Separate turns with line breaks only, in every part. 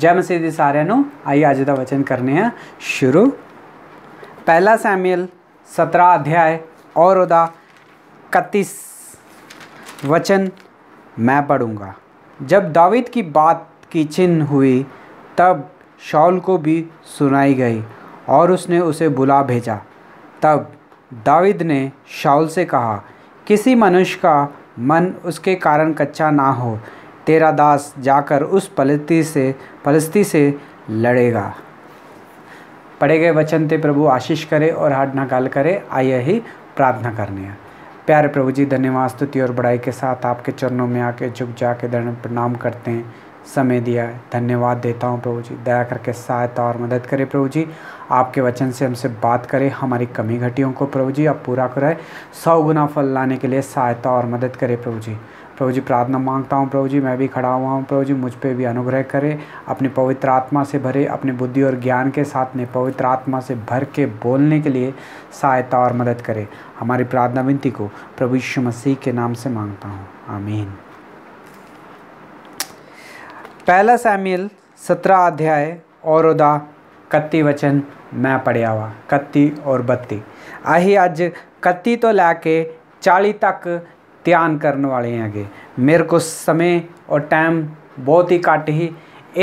जय मसीह जी सारे आइए अज का वचन करने हैं शुरू पहला सैम्यूल सत्रह अध्याय और ਔਰ वचन मैं पढ़ूंगा जब दाविद की बात की चिन्ह हुई तब शौल को भी सुनाई गई और उसने उसे बुला भेजा तब दाविद ने शौल से कहा किसी मनुष्य का मन उसके कारण कच्चा ना हो तेरा दास जाकर उस पलस्ती से पलस्ती से लड़ेगा पढ़े गए वचन ते प्रभु आशीष करे और ना गाल करे आइए ही प्रार्थना करने हैं प्यारे प्रभु जी धन्यवाद स्तुति और बड़ाई के साथ आपके चरणों में आके झुक जाके दर्ण प्रणाम करते हैं समय दिया है धन्यवाद देता हूँ प्रभु जी दया करके सहायता और मदद करें प्रभु जी आपके वचन से हमसे बात करें हमारी कमी घटियों को प्रभु जी आप पूरा कराए सौ गुना फल लाने के लिए सहायता और मदद करें प्रभु जी प्रभु जी प्रार्थना मांगता हूँ प्रभु जी मैं भी खड़ा हुआ हूँ प्रभु जी मुझ पर भी अनुग्रह करें अपनी पवित्र आत्मा से भरे अपनी बुद्धि और ज्ञान के साथ में पवित्र आत्मा से भर के बोलने के लिए सहायता और मदद करे हमारी प्रार्थना विनती को प्रभु यीशु मसीह के नाम से मांगता हूँ आमीन पहला सैमियल सत्रह अध्याय और उदा कत्ती वचन मैं पढ़िया हुआ कत्ती और बत्ती आही अज कत्ती तो लैके चाली तक ਧਿਆਨ ਕਰਨ ਵਾਲੇ ਹੈਗੇ ਮੇਰੇ ਕੋ ਸਮੇਂ ਔਰ ਟਾਈਮ ਬਹੁਤ ਹੀ ਘੱਟ ਹੀ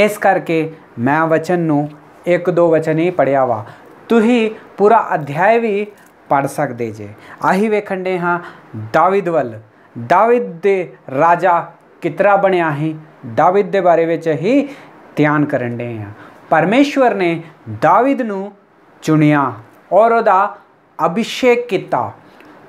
ਇਸ ਕਰਕੇ ਮੈਂ ਵਚਨ ਨੂੰ ਇੱਕ ਦੋ ਵਚਨ ਹੀ ਪੜਿਆ ਵਾ ਤੁਸੀਂ ਪੂਰਾ ਅਧਿਆਇ ਵੀ ਪੜ ਸਕਦੇ ਜੇ ਆਹੀ ਵੇਖਣ ਦੇ ਹਾਂ ਦਾਵਿਦ ਵੱਲ ਦਾਵਿਦ ਦੇ ਰਾਜਾ ਕਿਤਰਾ ਬਣਿਆ ਹੈ ਦਾਵਿਦ ਦੇ ਬਾਰੇ ਵਿੱਚ ਹੀ ਧਿਆਨ ਕਰਨ ਦੇ ਹਾਂ ਪਰਮੇਸ਼ਵਰ ਨੇ ਦਾਵਿਦ ਨੂੰ ਚੁਣਿਆ ਔਰ ਉਹਦਾ ਅਭਿਸ਼ੇਕ ਕੀਤਾ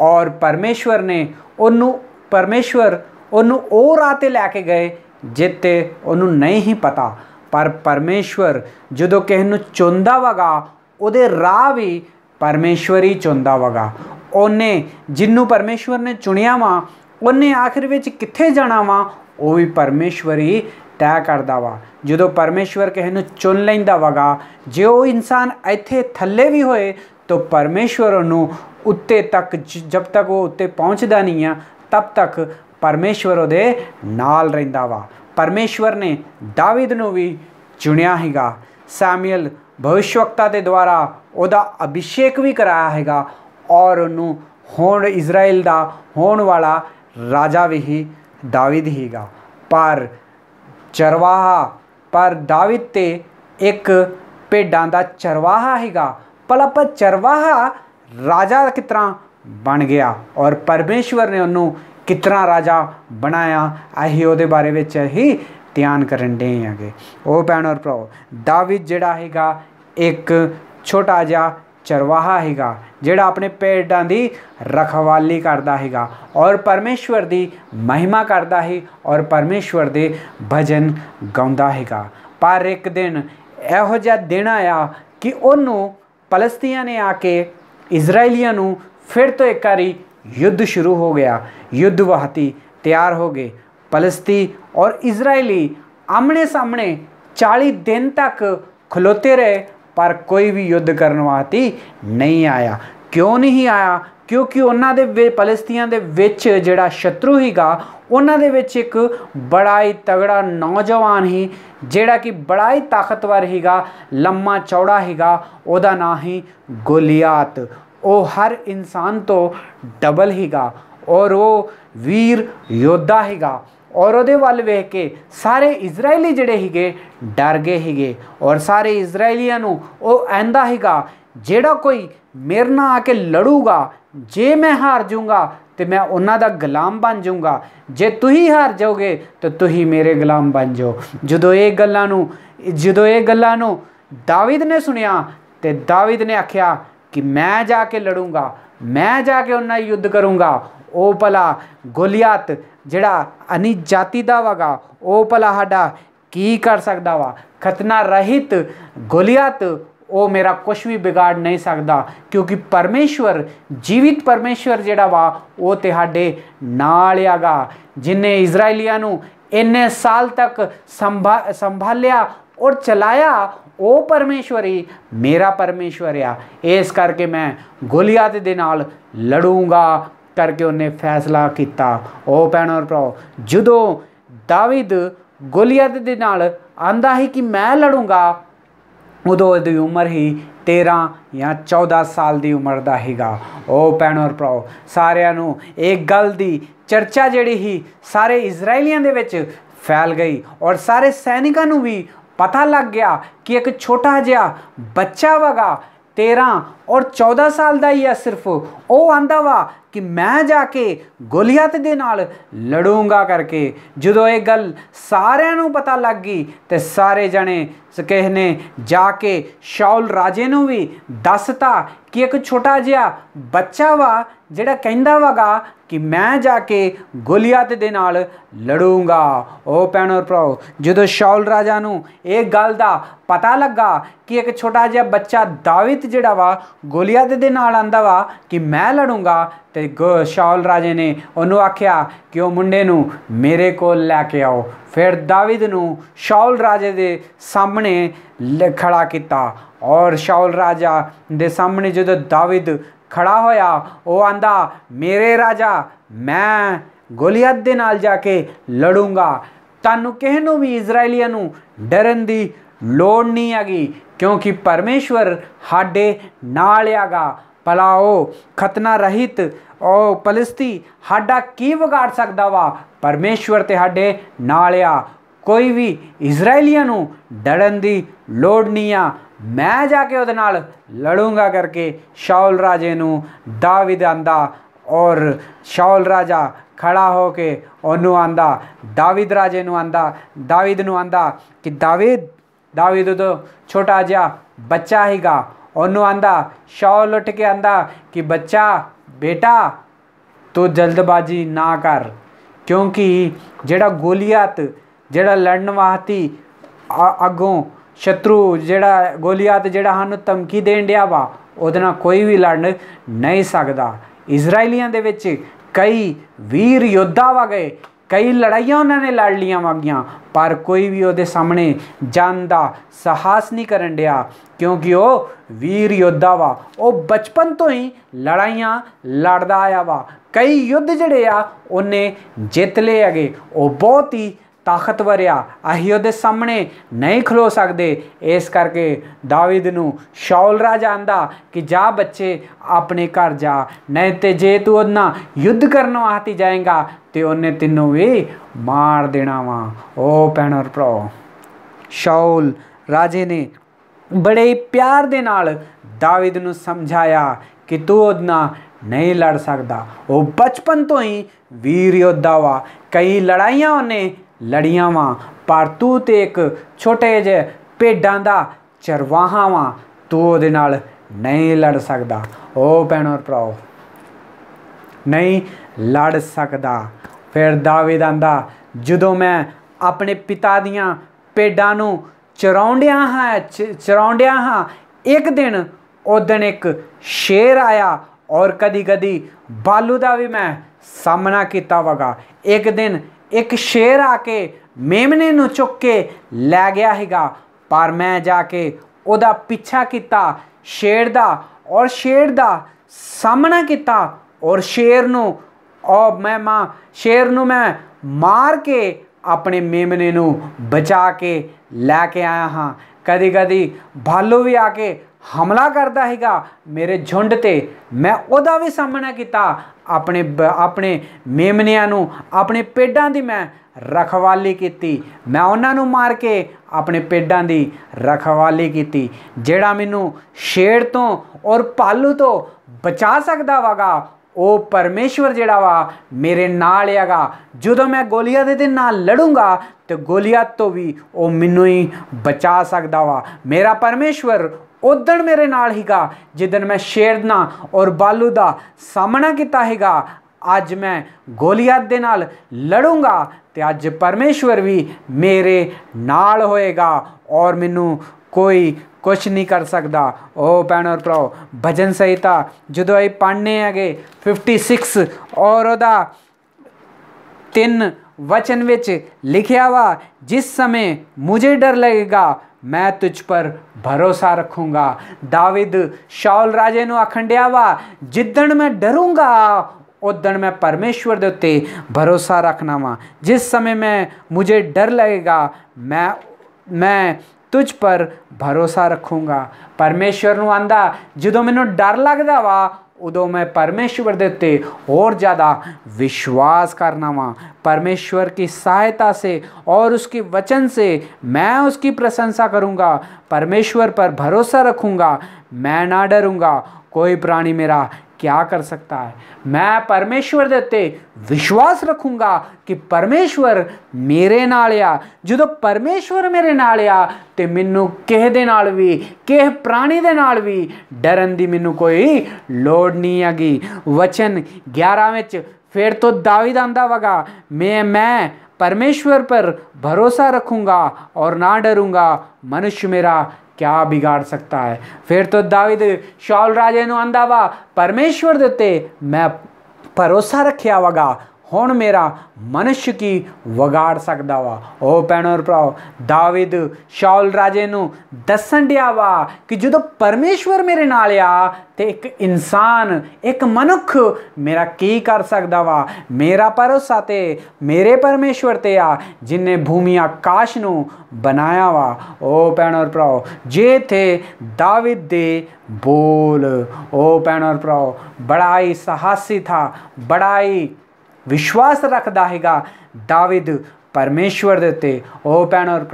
ਔਰ ਪਰਮੇਸ਼ਵਰ ਨੇ ਉਹਨੂੰ ਪਰਮੇਸ਼ਵਰ ਉਹਨੂੰ ਉਹ ਰਾਹ ਤੇ ਲੈ ਕੇ ਗਏ ਜਿੱਤੇ ਉਹਨੂੰ ਨਹੀਂ ਹੀ ਪਤਾ ਪਰ ਪਰਮੇਸ਼ਵਰ ਜਦੋਂ ਕਿਸ ਨੂੰ ਚੁੰਦਾ ਵਗਾ ਉਹਦੇ ਰਾਹ ਵੀ ਪਰਮੇਸ਼ਵਰੀ ਚੁੰਦਾ ਵਗਾ ਉਹਨੇ ਜਿੰਨੂੰ ਪਰਮੇਸ਼ਵਰ ਨੇ ਚੁਣਿਆ ਵਾ ਉਹਨੇ ਆਖਿਰ ਵਿੱਚ ਕਿੱਥੇ ਜਾਣਾ ਵਾ ਉਹ ਵੀ ਪਰਮੇਸ਼ਵਰੀ ਹੀ ਤੈਅ ਕਰਦਾ ਵਾ ਜਦੋਂ ਪਰਮੇਸ਼ਵਰ ਕਿਸ ਨੂੰ ਚੁਣ ਲੈਂਦਾ ਵਗਾ ਜੇ ਉਹ ਇਨਸਾਨ ਇੱਥੇ ਥੱਲੇ ਵੀ ਹੋਏ ਤਾਂ ਪਰਮੇਸ਼ਵਰ ਨੂੰ ਉੱਤੇ ਤੱਕ ਜਦ ਤੱਕ ਉਹ ਉੱਤੇ ਪਹੁੰਚਦਾ ਨਹੀਂ ਆ ਤਦ ਤੱਕ ਪਰਮੇਸ਼ਵਰ ਉਹਦੇ ਨਾਲ ਰਹਿੰਦਾ ਵਾ ਪਰਮੇਸ਼ਵਰ ਨੇ ਦਾਵਿਦ ਨੂੰ ਵੀ ਚੁਣਿਆ ਹੈਗਾ ਸਾਮੂਅਲ ਭਵਿਸ਼ਵਕਤਾ ਦੇ ਦੁਆਰਾ ਉਹਦਾ ਅਭਿਸ਼ੇਕ ਵੀ ਕਰਾਇਆ ਹੈਗਾ ਔਰ ਉਹਨੂੰ ਹੋਣ ਇਜ਼ਰਾਈਲ ਦਾ ਹੋਣ ਵਾਲਾ ਰਾਜਾ ਵੀ ਹੀ ਦਾਵਿਦ ਹੀਗਾ ਪਰ ਚਰਵਾਹਾ ਪਰ ਦਾਵਿਦ ਤੇ ਇੱਕ ਪੇਡਾਂ ਦਾ ਚਰਵਾਹਾ ਹੈਗਾ ਪਲਪ ਚਰਵਾਹਾ ਰਾਜਾ ਕਿਤਰਾ ਬਣ ਗਿਆ ਔਰ ਪਰਮੇਸ਼ਵਰ ਨੇ ਉਹਨੂੰ ਕਿਤਨਾ ਰਾਜਾ ਬਣਾਇਆ ਆਹੀ ਉਹਦੇ ਬਾਰੇ ਵਿੱਚ ਹੀ ਧਿਆਨ ਕਰਨ ਦੇ ਆਗੇ ਉਹ ਭੈਣ ਔਰ ਭਰਾਓ ਦਾਵਿਦ ਜਿਹੜਾ ਹੈਗਾ ਇੱਕ ਛੋਟਾ ਜਿਹਾ ਚਰਵਾਹਾ ਹੈਗਾ ਜਿਹੜਾ ਆਪਣੇ ਪੇਡਾਂ ਦੀ ਰਖਵਾਲੀ ਕਰਦਾ ਹੈਗਾ ਔਰ ਪਰਮੇਸ਼ਵਰ ਦੀ ਮਹਿਮਾ ਕਰਦਾ ਹੈ ਔਰ ਪਰਮੇਸ਼ਵਰ ਦੇ ਭਜਨ ਗਾਉਂਦਾ ਹੈਗਾ ਪਰ ਇੱਕ ਦਿਨ ਇਹੋ ਜਿਹਾ ਦਿਨ ਆਇਆ ਕਿ ਉਹਨੂੰ ਪਲਸਤੀਆਂ ਨੇ ਆ ਕੇ ਇਜ਼ਰਾਈਲੀਆਂ ਨੂੰ ਫਿਰ ਤੋਂ ਇੱਕ ਵਾਰੀ ਯੁੱਧ ਸ਼ੁਰੂ ਹੋ ਗਿਆ ਯੁੱਧ ਵਾਹਤੀ ਤਿਆਰ ਹੋ ਗਏ ਪਲਸਤੀ ਔਰ ਇਜ਼ਰਾਈਲੀ ਆਮਣੇ ਸਾਹਮਣੇ 40 ਦਿਨ ਤੱਕ ਖਲੋਤੇ ਰਹੇ ਪਰ ਕੋਈ ਵੀ ਯੁੱਧ ਕਰਨ ਵਾਤੀ ਨਹੀਂ ਆਇਆ ਕਿਉਂ ਨਹੀਂ ਆਇਆ ਕਿਉਂਕਿ ਉਹਨਾਂ ਦੇ ਵੇ ਦੇ ਵਿੱਚ ਜਿਹੜਾ ਸ਼ਤਰੂ ਹੀਗਾ ਉਹਨਾਂ ਦੇ ਵਿੱਚ ਇੱਕ ਬੜਾ ਹੀ ਤਗੜਾ ਨੌਜਵਾਨ ਹੀ ਜਿਹੜਾ ਕਿ ਬੜਾ ਹੀ ਤਾਕਤਵਰ ਹੀਗਾ ਲੰਮਾ ਚੌੜਾ ਹੀਗਾ ਉਹਦਾ ਨਾਂ ਹੀ ਗੋਲੀਆਤ ਉਹ ਹਰ ਇਨਸਾਨ ਤੋਂ ਡਬਲ ਹੀਗਾ ਔਰ ਉਹ ਵੀਰ ਯੋਧਾ ਹੀਗਾ ਔਰ ਉਹਦੇ ਵੱਲ ਵੇਖ ਕੇ ਸਾਰੇ ਇਜ਼ਰਾਈਲੀ ਜਿਹੜੇ ਹੀਗੇ ਡਰ ਗਏ ਹੀਗੇ ਔਰ ਸਾਰੇ ਇਜ਼ਰਾਈਲੀਆਂ ਨੂੰ ਉਹ ਐਂਦਾ ਹੀਗਾ ਜਿਹੜਾ ਕੋਈ ਮੇਰਨਾ ਆ ਕੇ ਲੜੂਗਾ ਜੇ ਮੈਂ ਹਾਰ ਜਾਊਂਗਾ ਤੇ ਮੈਂ ਉਹਨਾਂ ਦਾ ਗੁਲਾਮ ਬਣ ਜਾਊਂਗਾ ਜੇ ਤੁਸੀਂ ਹਾਰ ਜਾਓਗੇ ਤਾਂ ਤੁਸੀਂ ਮੇਰੇ ਗੁਲਾਮ ਬਣ ਜਾਓ ਜਦੋਂ ਇਹ ਗੱਲਾਂ ਨੂੰ ਜਦੋਂ ਇਹ ਗੱਲਾਂ ਨੂੰ ਦਾਵਿਦ ਨੇ ਸੁਣਿਆ ਤੇ ਦਾਵਿਦ ਨੇ ਆਖਿਆ ਕਿ ਮੈਂ ਜਾ ਕੇ ਲੜੂੰਗਾ ਮੈਂ ਜਾ ਕੇ ਉਹਨਾਂ ਯੁੱਧ ਕਰੂੰਗਾ ਉਹ ਪਲਾ ਗੋਲੀਅਤ ਜਿਹੜਾ ਅਨੀ ਜਾਤੀ ਦਾ ਵਗਾ ਉਹ ਪਲਾ ਸਾਡਾ ਕੀ ਕਰ ਸਕਦਾ ਵਾ ਖਤਨਾ ਰਹਿਤ ਗੋਲੀਅਤ ਉਹ ਮੇਰਾ ਕੁਝ ਵੀ ਵਿਗਾੜ ਨਹੀਂ ਸਕਦਾ ਕਿਉਂਕਿ ਪਰਮੇਸ਼ਵਰ ਜੀਵਿਤ ਪਰਮੇਸ਼ਵਰ ਜਿਹੜਾ ਵਾ ਉਹ ਤੁਹਾਡੇ ਨਾਲ ਆਗਾ ਜਿਨੇ ਇਜ਼ਰਾਈਲੀਆਂ ਨੂੰ ਇੰਨੇ ਸਾਲ ਤੱਕ ਸੰਭਾਲਿਆ ਔਰ ਚਲਾਇਆ ਉਹ ਪਰਮੇਸ਼ਵਰੀ ਮੇਰਾ ਪਰਮੇਸ਼ਵਰ ਆ ਇਸ ਕਰਕੇ ਮੈਂ ਗੋਲੀਅਤ ਦੇ ਨਾਲ ਲੜੂੰਗਾ ਕਰਕੇ ਉਹਨੇ ਫੈਸਲਾ ਕੀਤਾ ਉਹ ਭੈਣੋ ਭਰਾ ਜਦੋਂ ਦਾਵਿਦ ਗੋਲੀਅਤ ਦੇ ਨਾਲ ਆਂਦਾ ਹੈ ਕਿ ਮੈਂ ਲੜੂੰਗਾ ਉਦੋਂ ਦੀ ਉਮਰ ਹੀ 13 ਜਾਂ 14 ਸਾਲ ਦੀ ਉਮਰ ਦਾ ਹੈਗਾ ਉਹ ਪੈਣੋਰ ਪ੍ਰੋ ਸਾਰਿਆਂ ਨੂੰ ਇਹ ਗੱਲ ਦੀ ਚਰਚਾ ਜਿਹੜੀ ਹੀ ਸਾਰੇ ਇਜ਼ਰਾਈਲੀਆਂ ਦੇ ਵਿੱਚ ਫੈਲ ਗਈ ਔਰ ਸਾਰੇ ਸੈਨਿਕਾਂ ਨੂੰ ਵੀ ਪਤਾ ਲੱਗ ਗਿਆ ਕਿ ਇੱਕ ਛੋਟਾ ਜਿਹਾ ਬੱਚਾ ਵਗਾ 13 ਔਰ 14 ਸਾਲ ਦਾ ਹੀ ਆ ਸਿਰਫ ਉਹ ਆਂਦਾ ਵਾ ਕਿ ਮੈਂ ਜਾ ਕੇ ਗੋਲੀਅਤ ਦੇ ਨਾਲ ਲੜੂੰਗਾ ਕਰਕੇ ਜਦੋਂ ਇਹ ਗੱਲ ਸਾਰਿਆਂ ਨੂੰ ਪਤਾ ਲੱਗ ਗਈ ਤੇ ਸਾਰੇ ਜਣੇ ਕਿਸੇ ਨੇ ਜਾ ਕੇ ਸ਼ਾਉਲ ਰਾਜੇ ਨੂੰ ਵੀ ਦੱਸਤਾ ਕਿ ਇੱਕ ਛੋਟਾ ਜਿਹਾ ਬੱਚਾ ਵਾ ਜਿਹੜਾ ਕਹਿੰਦਾ ਵਗਾ ਕਿ ਮੈਂ ਜਾ ਕੇ ਗੋਲੀਅਤ ਦੇ ਨਾਲ ਲੜੂੰਗਾ ਉਹ ਪੈਣੋ ਪ੍ਰੋ ਜਦੋਂ ਸ਼ਾਉਲ ਰਾਜਾ ਨੂੰ ਇਹ ਗੱਲ ਦਾ ਪਤਾ ਲੱਗਾ ਕਿ ਇੱਕ ਛੋਟਾ ਜਿਹਾ ਬੱਚਾ ਦਾਵਿਤ ਜਿਹੜਾ ਵਾ ਗੋਲੀਅਤ ਦੇ ਨਾਲ ਆਂਦਾ ਵਾ ਕਿ ਮੈਂ ਲੜੂੰਗਾ ਤੇ ਸ਼ਾਉਲ ਰਾਜੇ ਨੇ ਉਹਨੂੰ ਆਖਿਆ ਕਿ ਉਹ ਮੁੰਡੇ ਨੂੰ ਮੇਰੇ ਕੋਲ ਲੈ ਕੇ ਆਓ ਫਿਰ ਦਾਵਿਦ ਨੂੰ ਸ਼ਾਉਲ ਰਾਜੇ ਦੇ ਸਾਹਮਣੇ ਖੜਾ ਕੀਤਾ ਔਰ ਸ਼ਾਉਲ ਰਾਜਾ ਦੇ ਸਾਹਮਣੇ ਜਦੋਂ ਦਾਵਿਦ ਖੜਾ ਹੋਇਆ ਉਹ ਆਂਦਾ ਮੇਰੇ ਰਾਜਾ ਮੈਂ ਗੋਲੀਅਤ ਦੇ ਨਾਲ ਜਾ ਕੇ ਲੜੂੰਗਾ ਤਾਨੂੰ ਕਿਸੇ ਨੂੰ ਵੀ ਇਜ਼ਰਾਈਲੀਆਂ ਨੂੰ ਡਰਨ ਦੀ ਲੋੜ ਨਹੀਂ ਆਗੀ ਕਿਉਂਕਿ ਪਰਮੇਸ਼ਵਰ ਸਾਡੇ ਨਾਲ ਆਗਾ ਪਲਾਓ ਖਤਨਾ ਰਹਿਤ ਉਹ ਪਲਸਤੀ ਹਾਡਾ ਕੀ ਵਿਗਾੜ ਸਕਦਾ ਵਾ ਪਰਮੇਸ਼ਵਰ ਤੇ ਸਾਡੇ ਨਾਲ ਆ ਕੋਈ ਵੀ ਇਜ਼ਰਾਈਲੀਆਂ ਨੂੰ ਡੜਨ ਦੀ ਲੋੜ ਨਹੀਂ ਆ ਮੈਂ ਜਾ ਕੇ ਉਹਦੇ ਨਾਲ ਲੜੂੰਗਾ ਕਰਕੇ ਸ਼ਾਉਲ ਰਾਜੇ ਨੂੰ ਦਾਵਿਦ ਆਂਦਾ ਔਰ ਸ਼ਾਉਲ ਰਾਜਾ ਖੜਾ ਹੋ ਕੇ ਉਹਨੂੰ ਆਂਦਾ ਦਾਵਿਦ ਰਾਜੇ ਨੂੰ ਆਂਦਾ ਦਾਵਿਦ ਨੂੰ ਆਂਦਾ ਕਿ ਦਾਵਿਦ ਦਾਵਿਦ ਤੋਂ ਛੋਟਾ ਜਿਹਾ ਬੱਚਾ ਹੀਗਾ ਉਹਨੂੰ ਆਂਦਾ ਸ਼ੌਲ ਉੱਠ ਕੇ ਆਂਦਾ ਕਿ ਬੱਚਾ ਬੇਟਾ ਤੂੰ ਜਲਦਬਾਜ਼ੀ ਨਾ ਕਰ ਕਿਉਂਕਿ ਜਿਹੜਾ ਗੋਲੀਅਤ ਜਿਹੜਾ ਲੜਨ ਵਾਸਤੇ ਅੱਗੋਂ ਸ਼ਤਰੂ ਜਿਹੜਾ ਗੋਲੀਅਤ ਜਿਹੜਾ ਹਨ ਧਮਕੀ ਦੇਣ ਡਿਆ ਵਾ ਉਹਦੇ ਨਾਲ ਕੋਈ ਵੀ ਲੜਨ ਨਹੀਂ ਸਕਦਾ ਇਜ਼ਰਾਈਲੀਆਂ ਦੇ ਵਿੱਚ ਕਈ ਵੀਰ ਯੋਧਾ ਵਾ ਗਏ ਕਈ ਲੜਾਈਆਂ ਉਹਨਾਂ ਨੇ ਲੜ ਲੀਆਂ ਵਾਂਗੀਆਂ ਪਰ ਕੋਈ ਵੀ ਉਹਦੇ ਸਾਹਮਣੇ ਦਾ ਸਾਹਸ ਨਹੀਂ ਕਰਨ ਡਿਆ ਕਿਉਂਕਿ ਉਹ ਵੀਰ ਯੋਧਾ ਵਾ ਉਹ ਬਚਪਨ ਤੋਂ ਹੀ ਲੜਾਈਆਂ ਲੜਦਾ ਆਇਆ ਵਾ ਕਈ ਯੁੱਧ ਜਿਹੜੇ ਆ ਉਹਨੇ ਜਿੱਤ ਲਏ ਹੈਗੇ ਉਹ ਬਹੁਤ ਹੀ ਤਾਕਤਵਰ ਆ ਅਹੀਓ ਦੇ ਸਾਹਮਣੇ ਨਹੀਂ ਖਲੋ ਸਕਦੇ ਇਸ ਕਰਕੇ ਦਾਵਿਦ ਨੂੰ ਸ਼ੌਲ ਰਾਜ ਆਂਦਾ ਕਿ ਜਾ ਬੱਚੇ ਆਪਣੇ ਘਰ ਜਾ ਨਹੀਂ ਤੇ ਜੇ ਤੂੰ ਉਹਨਾਂ ਯੁੱਧ ਕਰਨ ਆਤੀ ਜਾਏਗਾ ਤੇ ਉਹਨੇ ਤੈਨੂੰ ਵੀ ਮਾਰ ਦੇਣਾ ਵਾ ਓ ਪੈਣਰ ਭਰਾ ਸ਼ੌਲ ਰਾਜੇ ਨੇ ਬੜੇ ਪਿਆਰ ਦੇ ਨਾਲ ਦਾਵਿਦ ਨੂੰ ਸਮਝਾਇਆ ਕਿ ਤੂੰ ਉਹਨਾਂ ਨਹੀਂ ਲੜ ਸਕਦਾ ਉਹ ਬਚਪਨ ਤੋਂ ਹੀ ਵੀਰ ਯੋਧਾ ਵਾ ਕਈ ਲੜਾਈਆਂ ਉਹਨੇ ਲੜੀਆਂ ਵਾਂ ਪਰ ਤੂੰ ਤੇ ਇੱਕ ਛੋਟੇ ਜਿਹੇ ਪੇਡਾਂ ਦਾ ਚਰਵਾਹਾ ਵਾਂ ਤੂੰ ਉਹਦੇ ਨਾਲ ਨਹੀਂ ਲੜ ਸਕਦਾ ਓ ਭੈਣੋ ਭਰਾਓ ਨਹੀਂ ਲੜ ਸਕਦਾ ਫਿਰ ਦਾਵੇ ਆਂਦਾ ਜਦੋਂ ਮੈਂ ਆਪਣੇ ਪਿਤਾ ਦੀਆਂ ਪੇਡਾਂ ਨੂੰ ਚਰਾਉਂਦਿਆਂ ਹਾਂ ਚਰਾਉਂਦਿਆਂ ਹਾਂ ਇੱਕ ਦਿਨ ਦਿਨ ਇੱਕ ਸ਼ੇਰ ਆਇਆ ਔਰ ਕਦੀ ਕਦੀ ਬਾਲੂ ਦਾ ਵੀ ਮੈਂ ਸਾਹਮਣਾ ਕੀਤਾ ਵਗਾ ਇੱਕ ਦਿਨ ਇੱਕ ਸ਼ੇਰ ਆ ਕੇ ਮੇਮਨੇ ਨੂੰ ਚੁੱਕ ਕੇ ਲੈ ਗਿਆ ਹੈਗਾ ਪਰ ਮੈਂ ਜਾ ਕੇ ਉਹਦਾ ਪਿੱਛਾ ਕੀਤਾ ਸ਼ੇਰ ਦਾ ਔਰ ਸ਼ੇਰ ਦਾ ਸਾਹਮਣਾ ਕੀਤਾ ਔਰ ਸ਼ੇਰ ਨੂੰ ਔਰ ਮੈਂ ਮਾਂ ਸ਼ੇਰ ਨੂੰ ਮੈਂ ਮਾਰ ਕੇ ਆਪਣੇ ਮੇਮਨੇ ਨੂੰ ਬਚਾ ਕੇ ਲੈ ਕੇ ਆਇਆ ਹਾਂ ਕਦੇ ਕਦੇ ਭਾਲੂ ਵੀ ਆ ਕੇ ਹਮਲਾ ਕਰਦਾ ਹੈਗਾ ਮੇਰੇ ਝੁੰਡ ਤੇ ਮੈਂ ਉਹਦਾ ਵੀ ਸਾਹਮਣਾ ਕੀਤਾ ਆਪਣੇ ਆਪਣੇ ਮੇਮਨਿਆਂ ਨੂੰ ਆਪਣੇ ਪੇਡਾਂ ਦੀ ਮੈਂ ਰਖਵਾਲੀ ਕੀਤੀ ਮੈਂ ਉਹਨਾਂ ਨੂੰ ਮਾਰ ਕੇ ਆਪਣੇ ਪੇਡਾਂ ਦੀ ਰਖਵਾਲੀ ਕੀਤੀ ਜਿਹੜਾ ਮੈਨੂੰ ਸ਼ੇਰ ਤੋਂ ਔਰ ਪਾਲੂ ਤੋਂ ਬਚਾ ਸਕਦਾ ਵਾਗਾ ਉਹ ਪਰਮੇਸ਼ਵਰ ਜਿਹੜਾ ਵਾ ਮੇਰੇ ਨਾਲ ਹੈਗਾ ਜਦੋਂ ਮੈਂ ਗੋਲੀਆਂ ਦੇ ਦੇ ਨਾਲ ਲੜੂੰਗਾ ਤੇ ਗੋਲੀਆਂ ਤੋਂ ਵੀ ਉਹ ਮੈਨੂੰ ਹੀ ਬਚਾ ਸਕਦਾ ਵਾ ਮੇਰਾ ਪਰਮੇਸ਼ਵਰ ਉਦਣ ਮੇਰੇ ਨਾਲ ਹੀਗਾ ਜਿੱਦਣ ਮੈਂ ਸ਼ੇਰ ਦਾ ਔਰ ਬਾਲੂ ਦਾ ਸਾਹਮਣਾ ਕੀਤਾ ਹੈਗਾ ਅੱਜ ਮੈਂ ਗੋਲੀਅਤ ਦੇ ਨਾਲ ਲੜੂੰਗਾ ਤੇ ਅੱਜ ਪਰਮੇਸ਼ਵਰ ਵੀ ਮੇਰੇ ਨਾਲ ਹੋਏਗਾ ਔਰ ਮੈਨੂੰ ਕੋਈ ਕੁਝ ਨਹੀਂ ਕਰ ਸਕਦਾ ਉਹ ਪੈਨਰ ਔਰ ਭਜਨ ਸਹਿਤਾ ਜਦੋਂ ਇਹ ਪੜਨੇ ਹੈਗੇ 56 ਔਰ ਉਹਦਾ ਤਿੰਨ ਵਚਨ ਵਿੱਚ ਲਿਖਿਆ ਵਾ ਜਿਸ ਸਮੇਂ ਮੁਝੇ ਡਰ ਲੱਗੇਗਾ ਮੈਂ ਤੁਝ ਪਰ ਭਰੋਸਾ ਰੱਖੂੰਗਾ ਦਾਵਿਦ ਸ਼ਾਉਲ ਰਾਜੇ ਨੂੰ ਅਖੰਡਿਆ ਵਾ ਜਿੱਦਣ ਮੈਂ ਡਰੂੰਗਾ ਉਦਣ ਮੈਂ ਪਰਮੇਸ਼ਵਰ ਦੇ ਉੱਤੇ ਭਰੋਸਾ ਰੱਖਣਾ ਵਾ ਜਿਸ ਸਮੇਂ ਮੈਂ ਮੁਝੇ ਡਰ ਲੱਗੇਗਾ ਮੈਂ ਮੈਂ ਤੁਝ ਪਰ ਭਰੋਸਾ ਰੱਖੂੰਗਾ ਪਰਮੇਸ਼ਵਰ ਨੂੰ ਆਂਦਾ ਜਦੋਂ ਮੈਨੂੰ ਡਰ ਲੱਗਦਾ ਵਾ उदों मैं परमेश्वर उत्ते और ज़्यादा विश्वास करना वा परमेश्वर की सहायता से और उसके वचन से मैं उसकी प्रशंसा करूँगा परमेश्वर पर भरोसा रखूँगा मैं ना डरूँगा कोई प्राणी मेरा ਕਿਆ ਕਰ सकता ਹੈ ਮੈਂ ਪਰਮੇਸ਼ਵਰ ਦੇ ਉੱਤੇ ਵਿਸ਼ਵਾਸ ਰੱਖੂੰਗਾ ਕਿ ਪਰਮੇਸ਼ਵਰ ਮੇਰੇ ਨਾਲ ਆ ਜਦੋਂ ਪਰਮੇਸ਼ਵਰ ਮੇਰੇ ਨਾਲ ਆ ਤੇ ਮੈਨੂੰ ਕਿਸੇ ਦੇ ਨਾਲ ਵੀ ਕਿਸ ਪ੍ਰਾਣੀ ਦੇ ਨਾਲ ਵੀ ਡਰਨ ਦੀ ਮੈਨੂੰ ਕੋਈ ਲੋੜ ਨਹੀਂ ਹੈਗੀ ਵਚਨ 11 ਵਿੱਚ ਫਿਰ ਤੋਂ ਦਾਵਿਦ ਆਂਦਾ ਵਗਾ ਮੈਂ ਮੈਂ ਪਰਮੇਸ਼ਵਰ ਪਰ ਭਰੋਸਾ रखूंगा ਔਰ ਨਾ डरूंगा ਮਨੁਸ਼ ਮੇਰਾ ਕਿਆ ਵਿਗਾੜ ਸਕਤਾ ਹੈ ਫਿਰ ਤੋਂ ਦਾਵਿਦ ਸ਼ੌਲ ਰਾਜੇ ਨੂੰ ਅੰਦਾਵਾ ਪਰਮੇਸ਼ਵਰ ਦੇ ਉੱਤੇ ਮੈਂ ਭਰੋਸਾ ਰੱਖਿਆ ਵਗਾ ਹੁਣ ਮੇਰਾ ਮਨੁਸ਼ ਕੀ ਵਿਗਾੜ ਸਕਦਾ ਵਾ ਉਹ ਪੈਣੋਰ ਭਰਾਓ ਦਾਵਿਦ ਸ਼ਾਉਲ ਰਾਜੇ ਨੂੰ ਦੱਸਣ ਡਿਆ ਵਾ ਕਿ ਜਦੋਂ ਪਰਮੇਸ਼ਵਰ ਮੇਰੇ ਨਾਲ ਆ ਤੇ ਇੱਕ ਇਨਸਾਨ ਇੱਕ ਮਨੁੱਖ ਮੇਰਾ ਕੀ ਕਰ ਸਕਦਾ ਵਾ ਮੇਰਾ ਭਰੋਸਾ ਤੇ ਮੇਰੇ ਪਰਮੇਸ਼ਵਰ ਤੇ ਆ ਜਿਨੇ ਭੂਮੀ ਆਕਾਸ਼ ਨੂੰ ਬਣਾਇਆ ਵਾ ਉਹ ਪੈਣੋਰ ਭਰਾਓ ਜੇ ਤੇ ਦਾਵਿਦ ਦੇ ਬੋਲ ਉਹ ਪੈਣੋਰ ਭਰਾਓ ਬੜਾਈ ਸਾਹਸੀ ਥਾ ਬੜਾਈ ਵਿਸ਼ਵਾਸ ਰੱਖਦਾ ਹੈਗਾ ਦਾਵਿਦ ਪਰਮੇਸ਼ਵਰ ਦੇ ਤੇ ਉਹ ਭੈਣ ਔਰ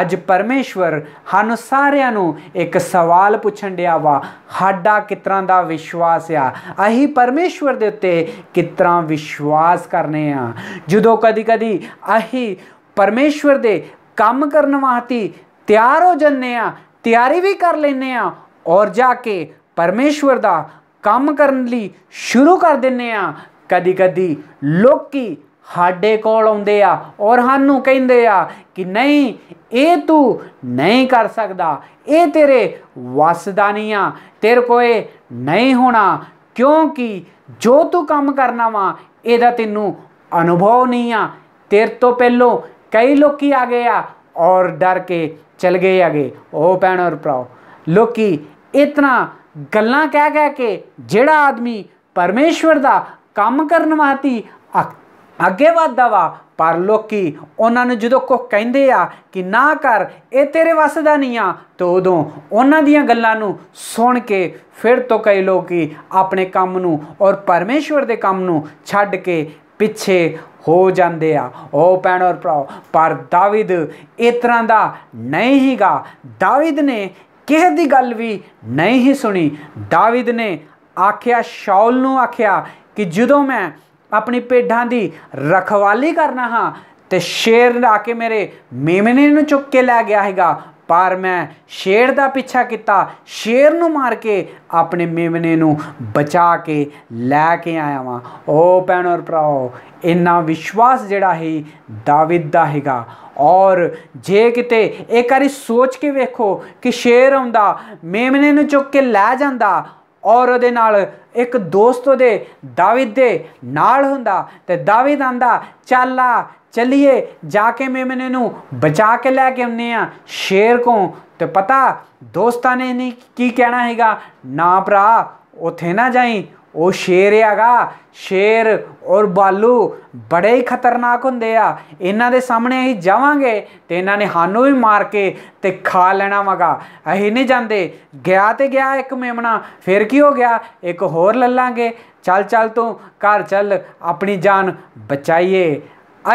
ਅੱਜ ਪਰਮੇਸ਼ਵਰ ਹਨ ਸਾਰਿਆਂ ਨੂੰ ਇੱਕ ਸਵਾਲ ਪੁੱਛਣ ਡਿਆ ਵਾ ਸਾਡਾ ਕਿਤਰਾ ਦਾ ਵਿਸ਼ਵਾਸ ਆ ਅਹੀ ਪਰਮੇਸ਼ਵਰ ਦੇ ਉੱਤੇ ਕਿਤਰਾ ਵਿਸ਼ਵਾਸ ਕਰਨੇ ਆ ਜਦੋਂ ਕਦੀ-ਕਦੀ ਅਹੀ ਪਰਮੇਸ਼ਵਰ ਦੇ ਕੰਮ ਕਰਨ ਵਾਸਤੇ ਤਿਆਰ ਹੋ ਜੰਨੇ ਆ ਤਿਆਰੀ ਵੀ ਕਰ ਲੈਨੇ ਆ ਔਰ ਜਾ ਕੇ ਪਰਮੇਸ਼ਵਰ ਦਾ ਕੰਮ ਕਰਨ ਲਈ ਸ਼ੁਰੂ ਕਰ ਦਿੰਨੇ ਆ ਕਦੀ-ਕਦੀ ਲੋਕੀ ਸਾਡੇ ਕੋਲ ਆਉਂਦੇ ਆ ਔਰ ਸਾਨੂੰ ਕਹਿੰਦੇ ਆ ਕਿ ਨਹੀਂ ਇਹ ਤੂੰ ਨਹੀਂ ਕਰ ਸਕਦਾ ਇਹ ਤੇਰੇ ਵਸਦਾ ਨਹੀਂ ਆ ਤੇਰੇ ਕੋਏ ਨਹੀਂ ਹੋਣਾ ਕਿਉਂਕਿ ਜੋ ਤੂੰ ਕੰਮ ਕਰਨਾ ਵਾ ਇਹਦਾ ਤੈਨੂੰ ਅਨੁਭਵ ਨਹੀਂ ਆ ਤੇਰੇ ਤੋਂ ਪਹਿਲੋਂ ਕਈ ਲੋਕੀ ਆ ਗਏ ਆ ਔਰ ਡਰ ਕੇ ਚਲ ਗਏ ਆਗੇ ਉਹ ਪੈਣ ਔਰ ਭਰਾ ਲੋਕੀ ਇਤਨਾ ਗੱਲਾਂ ਕਹਿ ਕਹਿ ਕੇ ਜਿਹੜਾ ਆਦਮੀ ਪਰਮੇਸ਼ਵਰ ਦਾ ਕੰਮ ਕਰਨ ਵਾਤੀ ਅੱਗੇ ਵਧਦਾ ਵਾ ਪਰ ਲੋਕੀ ਉਹਨਾਂ ਨੂੰ ਜਦੋਂ ਕੋ ਕਹਿੰਦੇ ਆ ਕਿ ਨਾ ਕਰ ਇਹ ਤੇਰੇ ਵੱਸ ਦਾ ਨਹੀਂ ਆ ਤੋ ਉਦੋਂ ਉਹਨਾਂ ਦੀਆਂ ਗੱਲਾਂ ਨੂੰ ਸੁਣ ਕੇ ਫਿਰ ਤੋਂ ਕਈ ਲੋਕੀ ਆਪਣੇ ਕੰਮ ਨੂੰ ਔਰ ਪਰਮੇਸ਼ਵਰ ਦੇ ਕੰਮ ਨੂੰ ਛੱਡ ਕੇ ਪਿੱਛੇ ਹੋ ਜਾਂਦੇ ਆ ਉਹ ਪੈਣ ਔਰ ਭਰਾ ਪਰ ਦਾਵਿਦ ਇਸ ਤਰ੍ਹਾਂ ਦਾ ਨਹੀਂ ਹੀਗਾ ਦਾਵਿਦ ਨੇ ਕਿਸੇ ਦੀ ਗੱਲ ਵੀ ਨਹੀਂ ਹੀ ਸੁਣੀ ਦਾਵਿਦ ਨੇ ਆਖਿਆ ਸ਼ਾਉਲ ਨੂੰ ਆਖਿਆ ਕਿ ਜਦੋਂ ਮੈਂ ਆਪਣੀ ਪੇਡਾਂ ਦੀ ਰਖਵਾਲੀ ਕਰਨਾ ਹਾਂ ਤੇ ਸ਼ੇਰ ਆ ਕੇ ਮੇਰੇ ਮੇਮਨੇ ਨੂੰ ਚੁੱਕ ਕੇ ਲੈ ਗਿਆ ਹੈਗਾ ਪਰ ਮੈਂ ਸ਼ੇਰ ਦਾ ਪਿੱਛਾ ਕੀਤਾ ਸ਼ੇਰ ਨੂੰ ਮਾਰ ਕੇ ਆਪਣੇ ਮੇਮਨੇ ਨੂੰ ਬਚਾ ਕੇ ਲੈ ਕੇ ਆਇਆ ਵਾਂ ਓ ਭੈਣੋ ਭਰਾਓ ਇੰਨਾ ਵਿਸ਼ਵਾਸ ਜਿਹੜਾ ਹੈ ਦਾਵਿਦ ਦਾ ਹੈਗਾ ਔਰ ਜੇ ਕਿਤੇ ਇੱਕ ਵਾਰੀ ਸੋਚ ਕੇ ਵੇਖੋ ਕਿ ਸ਼ੇਰ ਆਉਂਦਾ ਮੇਮਨੇ ਨੂੰ ਚੁੱਕ ਕੇ ਲੈ ਜਾਂਦਾ ਔਰ ਉਹਦੇ ਨਾਲ ਇੱਕ ਦੋਸਤ ਉਹਦੇ ਦਾਵਿਦ ਦੇ ਨਾਲ ਹੁੰਦਾ ਤੇ ਦਾਵਿਦ ਆਂਦਾ ਚੱਲਾ ਚਲਿਏ ਜਾ ਕੇ ਮੇਮਨੇ ਨੂੰ ਬਚਾ ਕੇ ਲੈ ਕੇ ਆਉਨੇ ਆ ਸ਼ੇਰ ਕੋ ਤੇ ਪਤਾ ਦੋਸਤਾਂ ਨੇ ਨਹੀਂ ਕੀ ਕਹਿਣਾ ਹੈਗਾ ਨਾ ਭਰਾ ਉਥੇ ਨਾ ਜਾਈ ਉਹ ਸ਼ੇਰ ਹੈਗਾ ਸ਼ੇਰ ਔਰ ਬਾਲੂ ਬੜੇ ਹੀ ਖਤਰਨਾਕ ਹੁੰਦੇ ਆ ਇਹਨਾਂ ਦੇ ਸਾਹਮਣੇ ਅਸੀਂ ਜਾਵਾਂਗੇ ਤੇ ਇਹਨਾਂ ਨੇ ਸਾਨੂੰ ਵੀ ਮਾਰ ਕੇ ਤੇ ਖਾ ਲੈਣਾ ਵਗਾ ਅਸੀਂ ਨਹੀਂ ਜਾਂਦੇ ਗਿਆ ਤੇ ਗਿਆ ਇੱਕ ਮੇਮਣਾ ਫਿਰ ਕੀ ਹੋ ਗਿਆ ਇੱਕ ਹੋਰ ਲੱਲਾਂਗੇ ਚੱਲ ਚੱਲ ਤੂੰ ਘਰ ਚੱਲ ਆਪਣੀ ਜਾਨ ਬਚਾਈਏ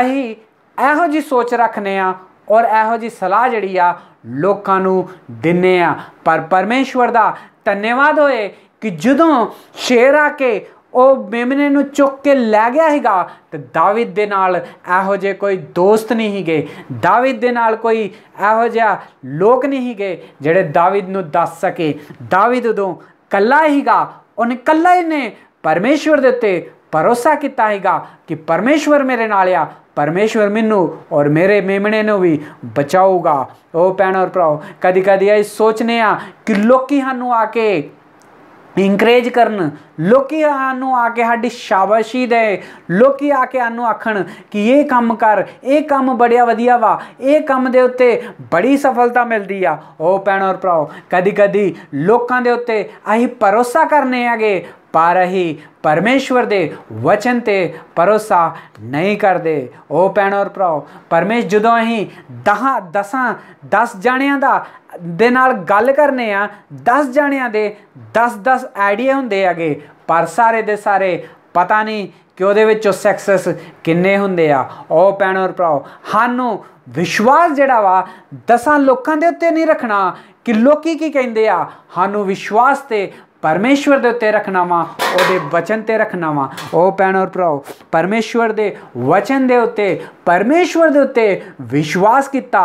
ਅਸੀਂ ਇਹੋ ਜੀ ਸੋਚ ਰੱਖਨੇ ਆ ਔਰ ਇਹੋ ਜੀ ਸਲਾਹ ਜਿਹੜੀ ਆ ਲੋਕਾਂ ਨੂੰ ਦਿੰਨੇ ਆ ਪਰ ਪਰਮੇਸ਼ਵਰ ਦਾ ਧੰਨਵਾਦ ਹੋਏ ਕਿ ਜਦੋਂ ਸ਼ੇਰ ਆ ਕੇ ਉਹ ਮੇਮਨੇ ਨੂੰ ਚੁੱਕ ਕੇ ਲੈ ਗਿਆ ਹੈਗਾ ਤੇ ਦਾਵਿਦ ਦੇ ਨਾਲ ਇਹੋ ਜੇ ਕੋਈ ਦੋਸਤ ਨਹੀਂ ਹੀਗੇ ਦਾਵਿਦ ਦੇ ਨਾਲ ਕੋਈ ਇਹੋ ਜਿਹਾ ਲੋਕ ਨਹੀਂ ਹੀਗੇ ਜਿਹੜੇ ਦਾਵਿਦ ਨੂੰ ਦੱਸ ਸਕੇ ਦਾਵਿਦ ਉਦੋਂ ਕੱਲਾ ਹੀਗਾ ਉਹਨੇ ਕੱਲਾ ਹੀ ਨੇ ਪਰਮੇਸ਼ਵਰ ਦੇ ਉੱਤੇ ਭਰੋਸਾ ਕੀਤਾ ਹੈਗਾ ਕਿ ਪਰਮੇਸ਼ਵਰ ਮੇਰੇ ਨਾਲ ਆ ਪਰਮੇਸ਼ਵਰ ਮੈਨੂੰ ਔਰ ਮੇਰੇ ਮੇਮਣੇ ਨੂੰ ਵੀ ਬਚਾਊਗਾ ਉਹ ਪੈਣ ਔਰ ਪ੍ਰਭ ਕਦੀ ਕਦੀ ਇਹ ਸੋਚਨੇ ਆ ਕਿ ਲੋਕੀ ਸਾਨੂੰ ਆ ਕੇ ਇਨਕਰੇਜ ਕਰਨ ਲੋਕੀ ਨੂੰ ਆ ਕੇ ਸਾਡੀ ਸ਼ਾਬਾਸ਼ੀ ਦੇ ਲੋਕੀ ਆ ਕੇ ਸਾਨੂੰ ਆਖਣ ਕਿ ਇਹ ਕੰਮ ਕਰ ਇਹ ਕੰਮ ਬੜਿਆ ਵਧੀਆ ਵਾ ਇਹ ਕੰਮ ਦੇ ਉੱਤੇ ਬੜੀ ਸਫਲਤਾ ਮਿਲਦੀ ਆ ਉਹ ਪੈਣ ਔਰ ਭਰਾਓ ਕਦੀ ਕਦੀ ਲੋਕਾਂ ਦੇ ਉੱਤੇ ਅਸੀਂ ਭਰੋਸਾ ਕਰਨੇ ਆਗੇ ਪਰ ਅਹੀਂ ਪਰਮੇਸ਼ਵਰ ਦੇ ਵਚਨ ਤੇ ਭਰੋਸਾ ਨਹੀਂ ਕਰਦੇ ਉਹ ਪੈਣ ਔਰ ਭਰਾਓ ਪਰਮੇਸ਼ ਜਦੋਂ ਅਹੀਂ ਦਹਾ ਦਸਾਂ 10 ਜਾਣਿਆਂ ਦਾ ਦੇ ਨਾਲ ਗੱਲ ਕਰਨੇ ਆ 10 ਜਾਣਿਆਂ ਦੇ 10-10 ਆਈਡੀਆ ਹੁੰਦੇ ਆਗੇ ਪਰ ਸਾਰੇ ਦੇ ਸਾਰੇ ਪਤਾ ਨਹੀਂ ਕਿ ਉਹਦੇ ਵਿੱਚੋਂ ਸਕਸੈਸ ਕਿੰਨੇ ਹੁੰਦੇ ਆ ਉਹ ਪੈਣੋਰ ਪ੍ਰਾਉ ਭਰਾਓ ਵਿਸ਼ਵਾਸ ਜਿਹੜਾ ਵਾ ਦਸਾਂ ਲੋਕਾਂ ਦੇ ਉੱਤੇ ਨਹੀਂ ਰੱਖਣਾ ਕਿ ਲੋਕੀ ਕੀ ਕਹਿੰਦੇ ਆ ਸਾਨੂੰ ਵਿਸ਼ਵਾਸ ਤੇ ਪਰਮੇਸ਼ਵਰ ਦੇ ਉੱਤੇ ਰੱਖਣਾ ਵਾ ਉਹਦੇ ਵਚਨ ਤੇ ਰੱਖਣਾ ਵਾ ਉਹ ਪੈਣ ਔਰ ਭਰਾਓ ਪਰਮੇਸ਼ਵਰ ਦੇ ਵਚਨ ਦੇ ਉੱਤੇ ਪਰਮੇਸ਼ਵਰ ਦੇ ਉੱਤੇ ਵਿਸ਼ਵਾਸ ਕੀਤਾ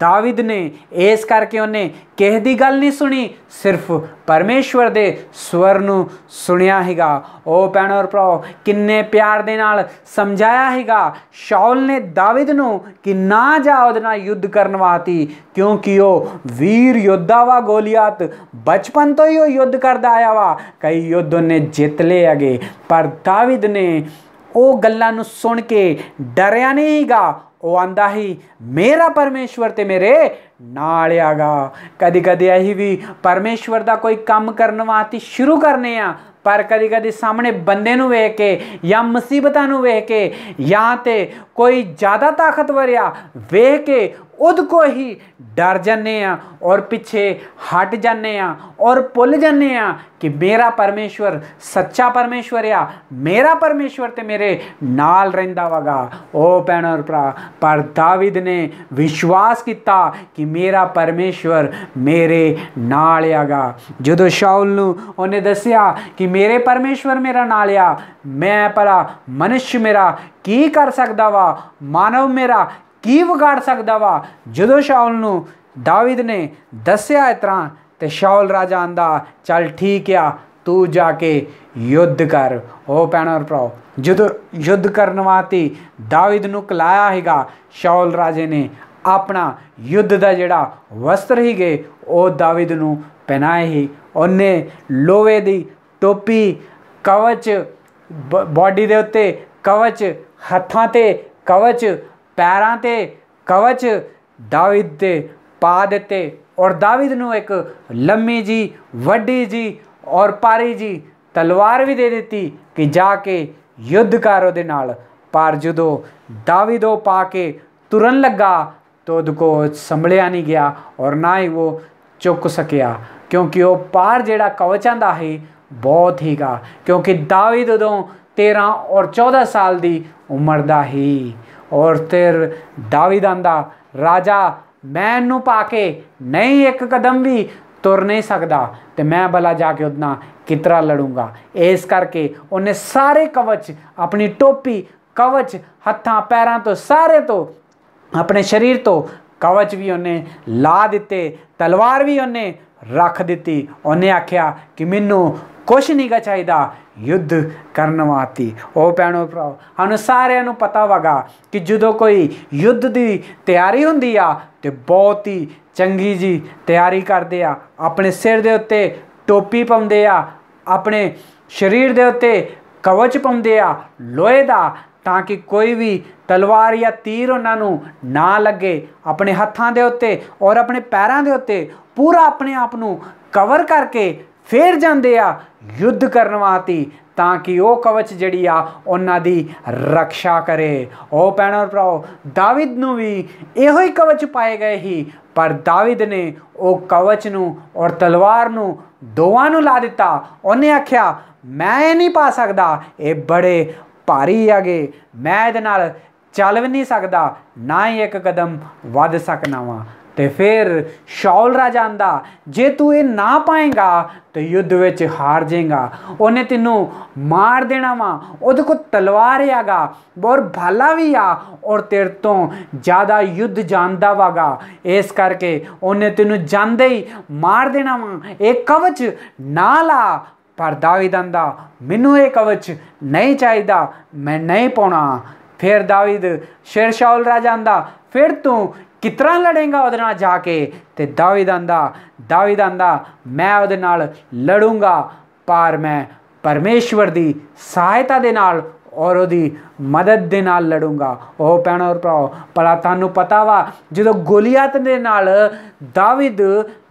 ਦਾਵਿਦ ਨੇ ਇਸ ਕਰਕੇ ਉਹਨੇ ਕਿਸੇ ਦੀ ਗੱਲ ਨਹੀਂ ਸੁਣੀ ਸਿਰਫ ਪਰਮੇਸ਼ਵਰ ਦੇ ਸਵਰ ਨੂੰ ਸੁਣਿਆ ਹੈਗਾ ਉਹ ਭੈਣ ਔਰ ਕਿੰਨੇ ਪਿਆਰ ਦੇ ਨਾਲ ਸਮਝਾਇਆ ਹੈਗਾ ਸ਼ਾਉਲ ਨੇ ਦਾਵਿਦ ਨੂੰ ਕਿ ਨਾ ਜਾ ਉਹਦੇ ਨਾਲ ਯੁੱਧ ਕਰਨ ਵਾਤੀ ਕਿਉਂਕਿ ਉਹ ਵੀਰ ਯੋਧਾ ਵਾ ਗੋਲੀਆਤ ਬਚਪਨ ਤੋਂ ਹੀ ਉਹ ਯੁੱਧ ਕਰਦਾ ਆਇਆ ਵਾ ਕਈ ਯੁੱਧ ਨੇ ਜਿੱਤ ਲਏ ਅਗੇ ਪਰ ਦਾਵਿਦ ਨੇ ਉਹ ਗੱਲਾਂ ਨੂੰ ਸੁਣ ਕੇ ਡਰਿਆ ਨਹੀਂਗਾ ਉਹ ਆਂਦਾ ਹੀ ਮੇਰਾ ਪਰਮੇਸ਼ਵਰ ਤੇ ਮੇਰੇ ਨਾਲ ਆਗਾ ਕਦੀ ਕਦੀ ਆਹੀ ਵੀ ਪਰਮੇਸ਼ਵਰ ਦਾ ਕੋਈ ਕੰਮ ਕਰਨ ਵਾਸਤੇ ਸ਼ੁਰੂ ਕਰਨੇ ਆ ਪਰ ਕਦੀ ਕਦੀ ਸਾਹਮਣੇ ਬੰਦੇ ਨੂੰ ਵੇਖ ਕੇ ਜਾਂ ਮੁਸੀਬਤਾਂ ਨੂੰ ਵੇਖ ਕੇ ਜਾਂ ਤੇ ਕੋਈ ਜ਼ਿਆਦਾ ਤਾਕਤਵਰ ਆ ਵੇਖ ਕੇ उद को ही डर जाने और पिछे हट जाने और भुल जाने कि मेरा परमेश्वर सच्चा परमेश्वर आ मेरा परमेश्वर तो मेरे नाल रहा वगा ओ भैन और भरा पर दाविद ने विश्वास किया कि मेरा परमेश्वर मेरे नाल आगा जो शाउल उन्हें दसिया कि मेरे परमेश्वर मेरा नाल आ मैं भला मनुष्य मेरा की कर सकता वा मानव मेरा ਕੀ ਵਿਗਾੜ ਸਕਦਾ ਵਾ ਜਦੋਂ ਸ਼ਾਉਲ ਨੂੰ ਦਾਵਿਦ ਨੇ ਦੱਸਿਆ ਇਤਰਾ ਤੇ ਸ਼ਾਉਲ ਰਾਜਾ ਆਂਦਾ ਚੱਲ ਠੀਕ ਆ ਤੂੰ ਜਾ ਕੇ ਯੁੱਧ ਕਰ ਉਹ ਪੈਣਾ ਭਰਾਓ ਜਦੋਂ ਯੁੱਧ ਕਰਨ ਵਾਤੀ ਦਾਵਿਦ ਨੂੰ ਕਲਾਇਆ ਹੈਗਾ ਸ਼ਾਉਲ ਰਾਜੇ ਨੇ ਆਪਣਾ ਯੁੱਧ ਦਾ ਜਿਹੜਾ ਵਸਤਰ ਹੀ ਗਏ ਉਹ ਦਾਵਿਦ ਨੂੰ ਪਹਿਨਾਏ ਹੀ ਉਹਨੇ ਲੋਵੇ ਦੀ ਟੋਪੀ ਕਵਚ ਬਾਡੀ ਦੇ ਉੱਤੇ ਕਵਚ ਹੱਥਾਂ ਤੇ ਕਵਚ ਪੈਰਾਂ ਤੇ ਕਵਚ ਦਾਵਿਦ ਦੇ ਪਾ ਦਿੱਤੇ ਔਰ ਦਾਵਿਦ ਨੂੰ ਇੱਕ ਲੰਮੀ ਜੀ ਵੱਡੀ ਜੀ ਔਰ ਪਾਰੀ ਜੀ ਤਲਵਾਰ ਵੀ ਦੇ ਦਿੱਤੀ ਕਿ ਜਾ ਕੇ ਯੁੱਧ ਕਰ ਉਹਦੇ ਨਾਲ ਪਰ ਜਦੋਂ ਦਾਵਿਦ ਉਹ ਪਾ ਕੇ ਤੁਰਨ ਲੱਗਾ ਤੋਦ ਕੋ ਸੰਭਲਿਆ ਨਹੀਂ ਗਿਆ ਔਰ ਨਾ ਹੀ ਉਹ ਚੁੱਕ ਸਕਿਆ ਕਿਉਂਕਿ ਉਹ ਪਾਰ ਜਿਹੜਾ ਕਵਚਾਂ ਦਾ ਹੈ ਬਹੁਤ ਹੀਗਾ ਕਿਉਂਕਿ ਦਾਵਿਦ ਉਦੋਂ 13 ਔਰ 14 ਸਾਲ ਦੀ ਉਮਰ ਦਾ ਹੀ ਔਰ ਤੇਰ ਦਾਵਿਦ ਆਂਦਾ ਰਾਜਾ ਨੂੰ ਪਾ ਕੇ ਨਹੀਂ ਇੱਕ ਕਦਮ ਵੀ ਤੁਰ ਨਹੀਂ ਸਕਦਾ ਤੇ ਮੈਂ ਬਲਾ ਜਾ ਕੇ ਉਹਨਾਂ ਕਿਤਰਾ ਲੜੂੰਗਾ ਇਸ ਕਰਕੇ ਉਹਨੇ ਸਾਰੇ ਕਵਚ ਆਪਣੀ ਟੋਪੀ ਕਵਚ ਹੱਥਾਂ ਪੈਰਾਂ ਤੋਂ ਸਾਰੇ ਤੋਂ ਆਪਣੇ ਸਰੀਰ ਤੋਂ ਕਵਚ ਵੀ ਉਹਨੇ ਲਾ ਦਿੱਤੇ ਤਲਵਾਰ ਵੀ ਉਹਨੇ ਰੱਖ ਦਿੱਤੀ ਉਹਨੇ ਆਖਿਆ ਕਿ ਮੈਨੂੰ ਕੁਛ ਗਾ ਚਾਹੀਦਾ ਯੁੱਧ ਕਰਨ ਵਾਤੀ ਉਹ ਪੈਣੋ ਭਰਾਓ ਸਾਨੂੰ ਸਾਰਿਆਂ ਨੂੰ ਪਤਾ ਵਗਾ ਕਿ ਜਦੋਂ ਕੋਈ ਯੁੱਧ ਦੀ ਤਿਆਰੀ ਹੁੰਦੀ ਆ ਤੇ ਬਹੁਤ ਹੀ ਚੰਗੀ ਜੀ ਤਿਆਰੀ ਕਰਦੇ ਆ ਆਪਣੇ ਸਿਰ ਦੇ ਉੱਤੇ ਟੋਪੀ ਪਾਉਂਦੇ ਆ ਆਪਣੇ ਸਰੀਰ ਦੇ ਉੱਤੇ ਕਵਚ ਪਾਉਂਦੇ ਆ ਲੋਹੇ ਦਾ ਤਾਂ ਕਿ ਕੋਈ ਵੀ ਤਲਵਾਰ ਜਾਂ ਤੀਰ ਉਹਨਾਂ ਨੂੰ ਨਾ ਲੱਗੇ ਆਪਣੇ ਹੱਥਾਂ ਦੇ ਉੱਤੇ ਔਰ ਆਪਣੇ ਪੈਰਾਂ ਦੇ ਉੱਤੇ ਪੂਰਾ ਆਪਣੇ ਆਪ ਨੂੰ ਕਵਰ ਕਰਕੇ ਫੇਰ ਜਾਂਦੇ ਆ ਯੁੱਧ ਕਰਨ ਵਾਸਤੇ ਤਾਂ ਕਿ ਉਹ ਕਵਚ ਜਿਹੜੀ ਆ ਉਹਨਾਂ ਦੀ ਰੱਖਿਆ ਕਰੇ ਉਹ ਪੈਣਾ ਭਰਾਓ ਦਾਵਿਦ ਨੂੰ ਵੀ ਇਹੋ ਹੀ ਕਵਚ ਪਾਏ ਗਏ ਹੀ ਪਰ ਦਾਵਿਦ ਨੇ ਉਹ ਕਵਚ ਨੂੰ ਔਰ ਤਲਵਾਰ ਨੂੰ ਦੋਵਾਂ ਨੂੰ ਲਾ ਦਿੱਤਾ ਉਹਨੇ ਆਖਿਆ ਮੈਂ ਇਹ ਨਹੀਂ ਪਾ ਸਕਦਾ ਇਹ ਬੜੇ ਭਾਰੀ ਆਗੇ ਮੈਂ ਇਹਦੇ ਨਾਲ ਚੱਲ ਵੀ ਨਹੀਂ ਸਕਦਾ ਨਾ ਹੀ ਇੱਕ ਕਦਮ ਵੱਧ ਸਕਣਾ ਵਾਂ ਤੇ ਫਿਰ ਸ਼ੌਲ ਰਾਜਾ ਆਂਦਾ ਜੇ ਤੂੰ ਇਹ ਨਾ ਪਾਏਗਾ ਤੇ ਯੁੱਧ ਵਿੱਚ ਹਾਰ ਜਾਏਗਾ ਉਹਨੇ ਤੈਨੂੰ ਮਾਰ ਦੇਣਾ ਵਾ ਉਹਦੇ ਕੋਲ ਤਲਵਾਰ ਹੈਗਾ ਬਹੁਤ ਭਾਲਾ ਵੀ ਆ ਔਰ ਤੇਰੇ ਤੋਂ ਜ਼ਿਆਦਾ ਯੁੱਧ ਜਾਣਦਾ ਵਾਗਾ ਇਸ ਕਰਕੇ ਉਹਨੇ ਤੈਨੂੰ ਜਾਂਦੇ ਹੀ ਮਾਰ ਦੇਣਾ ਵਾ ਇਹ ਕਵਚ ਨਾ ਲਾ ਪਰ ਦਾਵੀਦ ਆਂਦਾ ਮੈਨੂੰ ਇਹ ਕਵਚ ਨਹੀਂ ਚਾਹੀਦਾ ਮੈਂ ਨਹੀਂ ਪਾਉਣਾ ਫਿਰ ਦਾਵੀਦ ਸ਼ੇਰ ਸ਼ੌਲ ਰਾਜਾ ਆਂਦਾ ਫਿਰ ਤੂੰ ਕਿਤਰਾ ਲੜੇਗਾ ਉਹਦੇ ਨਾਲ ਜਾ ਕੇ ਤੇ ਦਾਵਿਦ ਆਂਦਾ ਦਾਵਿਦ ਆਂਦਾ ਮੈਂ ਉਹਦੇ ਨਾਲ ਲੜੂੰਗਾ ਪਰ ਮੈਂ ਪਰਮੇਸ਼ਵਰ ਦੀ ਸਹਾਇਤਾ ਦੇ ਨਾਲ ਔਰ ਉਹਦੀ ਮਦਦ ਦੇ ਨਾਲ ਲੜੂੰਗਾ ਉਹ ਪੈਣਾ ਔਰ ਭਰਾਓ ਤੁਹਾਨੂੰ ਪਤਾ ਵਾ ਜਦੋਂ ਗੋਲੀਆਤ ਦੇ ਨਾਲ ਦਾਵਿਦ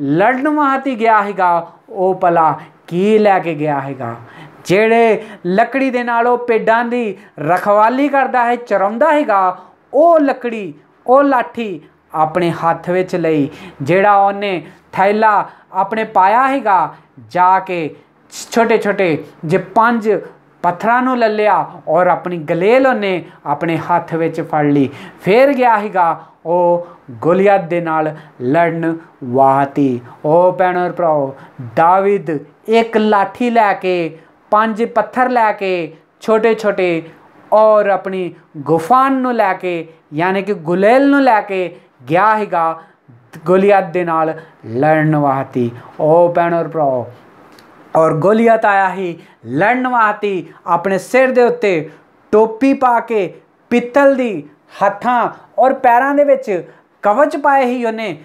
ਲੜਨ ਮਹਾਤੀ ਗਿਆ ਹੈਗਾ ਉਹ ਪਲਾ ਕੀ ਲੈ ਕੇ ਗਿਆ ਹੈਗਾ ਜਿਹੜੇ ਲੱਕੜੀ ਦੇ ਨਾਲ ਉਹ ਪੇਡਾਂ ਦੀ ਰਖਵਾਲੀ ਕਰਦਾ ਹੈ ਚਰਮਦਾ ਹੈਗਾ ਉਹ ਲੱਕੜੀ ਉਹ ਲਾਠੀ ਆਪਣੇ ਹੱਥ ਵਿੱਚ ਲਈ ਜਿਹੜਾ ਉਹਨੇ ਥੈਲਾ ਆਪਣੇ ਪਾਇਆ ਹੈਗਾ ਜਾ ਕੇ ਛੋਟੇ ਛੋਟੇ ਜੇ ਪੰਜ ਪੱਥਰਾਂ ਨੂੰ ਲੈ ਲਿਆ ਔਰ ਆਪਣੀ ਗਲੇਲ ਉਹਨੇ ਆਪਣੇ ਹੱਥ ਵਿੱਚ ਫੜ ਲਈ ਫੇਰ ਗਿਆ ਹੈਗਾ ਉਹ ਗੋਲੀਅਤ ਦੇ ਨਾਲ ਲੜਨ ਵਾਤੀ ਉਹ ਪੈਣਰ ਪ੍ਰੋ ਦਾਵਿਦ ਇੱਕ ਲਾਠੀ ਲੈ ਕੇ ਪੰਜ ਪੱਥਰ ਲੈ ਕੇ ਛੋਟੇ ਛੋਟੇ ਔਰ ਆਪਣੀ ਗੁਫਾਨ ਨੂੰ ਲੈ ਕੇ ਯਾਨੀ ਕਿ ਗੁਲੇਲ ਨੂੰ ਲੈ ਕੇ ਗਿਆ ਹੈਗਾ ਗੋਲੀਅਤ ਦੇ ਨਾਲ ਲੜਨ ਵਾਹਤੀ ਉਹ ਭੈਣ ਔਰ ਭਰਾਓ ਔਰ ਗੋਲੀਅਤ ਆਇਆ ਹੀ ਲੜਨ ਵਾਹਤੀ ਆਪਣੇ ਸਿਰ ਦੇ ਉੱਤੇ ਟੋਪੀ ਪਾ ਕੇ ਪਿੱਤਲ ਦੀ ਹੱਥਾਂ ਔਰ ਪੈਰਾਂ ਦੇ ਵਿੱਚ ਕਵਚ ਪਾਏ ਹੀ ਉਹਨੇ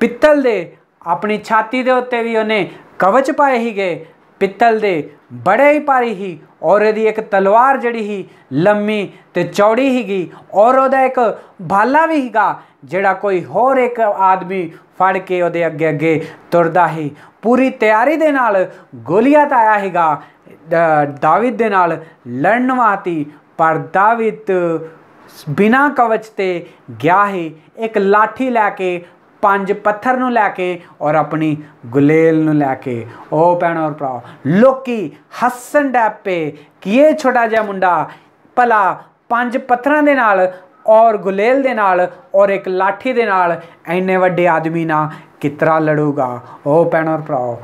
ਪਿੱਤਲ ਦੇ ਆਪਣੀ ਛਾਤੀ ਦੇ ਉੱਤੇ ਵੀ ਉਹਨੇ ਕਵਚ ਪਾਏ ਹੀ ਗਏ ਪਿੱਤਲ ਦੇ ਬੜੇ ਹੀ ਭਾਰੀ ਹੀ ਔਰ ਇਹਦੀ ਇੱਕ ਤਲਵਾਰ ਜਿਹੜੀ ਹੀ ਲੰਮੀ ਤੇ ਚੌੜੀ ਹੀਗੀ ਔਰ ਉਹਦਾ ਇੱਕ ਭਾਲਾ ਵੀ ਹੀਗਾ ਜਿਹੜਾ ਕੋਈ ਹੋਰ ਇੱਕ ਆਦਮੀ ਫੜ ਕੇ ਉਹਦੇ ਅੱਗੇ ਅੱਗੇ ਤੁਰਦਾ ਹੀ ਪੂਰੀ ਤਿਆਰੀ ਦੇ ਨਾਲ ਗੋਲੀਅਤ ਆਇਆ ਹੀਗਾ ਦਾਵਿਦ ਦੇ ਨਾਲ ਲੜਨ ਵਾਤੀ ਪਰ ਦਾਵਿਦ ਬਿਨਾ ਕਵਚ ਤੇ ਗਿਆ ਹੀ ਇੱਕ ਲਾਠੀ ਲੈ ਕੇ ਪੰਜ ਪੱਥਰ ਨੂੰ ਲੈ ਕੇ ਔਰ ਆਪਣੀ ਗੁਲੇਲ ਨੂੰ ਲੈ ਕੇ ਉਹ ਪੈਣ ਔਰ ਭਰਾ ਲੋਕੀ ਹੱਸਣ ਡੱਪੇ ਕਿ ਇਹ ਛੋਟਾ ਜਿਹਾ ਮੁੰਡਾ ਭਲਾ ਪੰਜ ਪੱਥਰਾਂ ਦੇ ਨਾਲ ਔਰ ਗੁਲੇਲ ਦੇ ਨਾਲ ਔਰ ਇੱਕ ਲਾਠੀ ਦੇ ਨਾਲ ਐਨੇ ਵੱਡੇ ਆਦਮੀ ਨਾਲ ਕਿਤਰਾ ਲੜੂਗਾ ਉਹ ਪੈਣ ਔਰ ਭਰਾ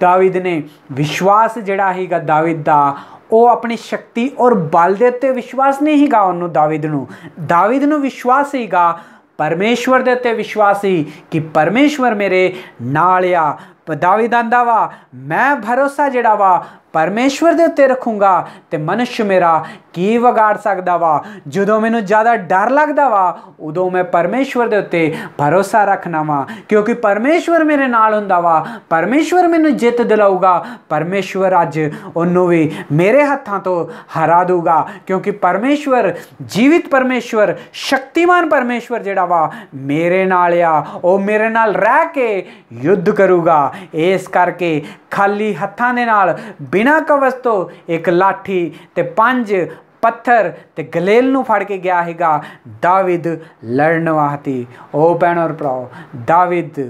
ਦਾਵਿਦ ਨੇ ਵਿਸ਼ਵਾਸ ਜਿਹੜਾ ਹੀਗਾ ਦਾਵਿਦ ਦਾ ਉਹ ਆਪਣੀ ਸ਼ਕਤੀ ਔਰ ਬਲ ਦੇ ਉੱਤੇ ਵਿਸ਼ਵਾਸ ਨਹੀਂ ਹੀਗਾ ਉਹਨੂੰ ਦਾਵਿਦ ਨੂੰ ਦਾਵਿਦ ਨੂੰ ਵਿਸ਼ਵਾਸ ਹੀਗਾ ਪਰਮੇਸ਼ਵਰ ਦੇ ਉੱਤੇ ਵਿਸ਼ਵਾਸੀ ਕਿ ਪਰਮੇਸ਼ਵਰ ਮੇਰੇ ਨਾਲ ਆ ਦਾਵੀ ਦੰਦਾ ਵਾ ਮੈਂ ਭਰੋਸਾ ਜਿਹੜਾ ਵਾ ਪਰਮੇਸ਼ਵਰ ਦੇ ਉੱਤੇ ਰੱਖੂੰਗਾ ਤੇ ਮਨੁੱਖ ਮੇਰਾ ਕੀ ਵਿਗਾੜ ਸਕਦਾ ਵਾ ਜਦੋਂ ਮੈਨੂੰ ਜ਼ਿਆਦਾ ਡਰ ਲੱਗਦਾ ਵਾ ਉਦੋਂ ਮੈਂ ਪਰਮੇਸ਼ਵਰ ਦੇ ਉੱਤੇ ਭਰੋਸਾ ਰੱਖਣਾ ਵਾ ਕਿਉਂਕਿ ਪਰਮੇਸ਼ਵਰ ਮੇਰੇ ਨਾਲ ਹੁੰਦਾ ਵਾ ਪਰਮੇਸ਼ਵਰ ਮੈਨੂੰ ਜਿੱਤ ਦਿਲਾਊਗਾ ਪਰਮੇਸ਼ਵਰ ਅੱਜ ਉਹਨੂੰ ਵੀ ਮੇਰੇ ਹੱਥਾਂ ਤੋਂ ਹਰਾ ਦੂਗਾ ਕਿਉਂਕਿ ਪਰਮੇਸ਼ਵਰ ਜੀਵਿਤ ਪਰਮੇਸ਼ਵਰ ਸ਼ਕਤੀਮਾਨ ਪਰਮੇਸ਼ਵਰ ਜਿਹੜਾ ਵਾ ਮੇਰੇ ਨਾਲ ਆ ਉਹ ਮੇਰੇ ਨਾਲ ਰਹਿ ਕੇ ਯੁੱਧ ਕਰੂਗਾ ਇਸ ਕਰਕੇ ਖਾਲੀ ਹੱਥਾਂ ਦੇ ਨਾਲ ਬਿਨਾਂ ਕਵਚ ਤੋਂ ਇੱਕ ਲਾਠੀ ਤੇ ਪੰਜ ਪੱਥਰ ਤੇ ਗਲੇਲ ਨੂੰ ਫੜ ਕੇ ਗਿਆ ਹੈਗਾ ਦਾਵਿਦ ਲੜਨ ਵਾਹਤੀ ਉਹ ਭੈਣ ਔਰ ਦਾਵਿਦ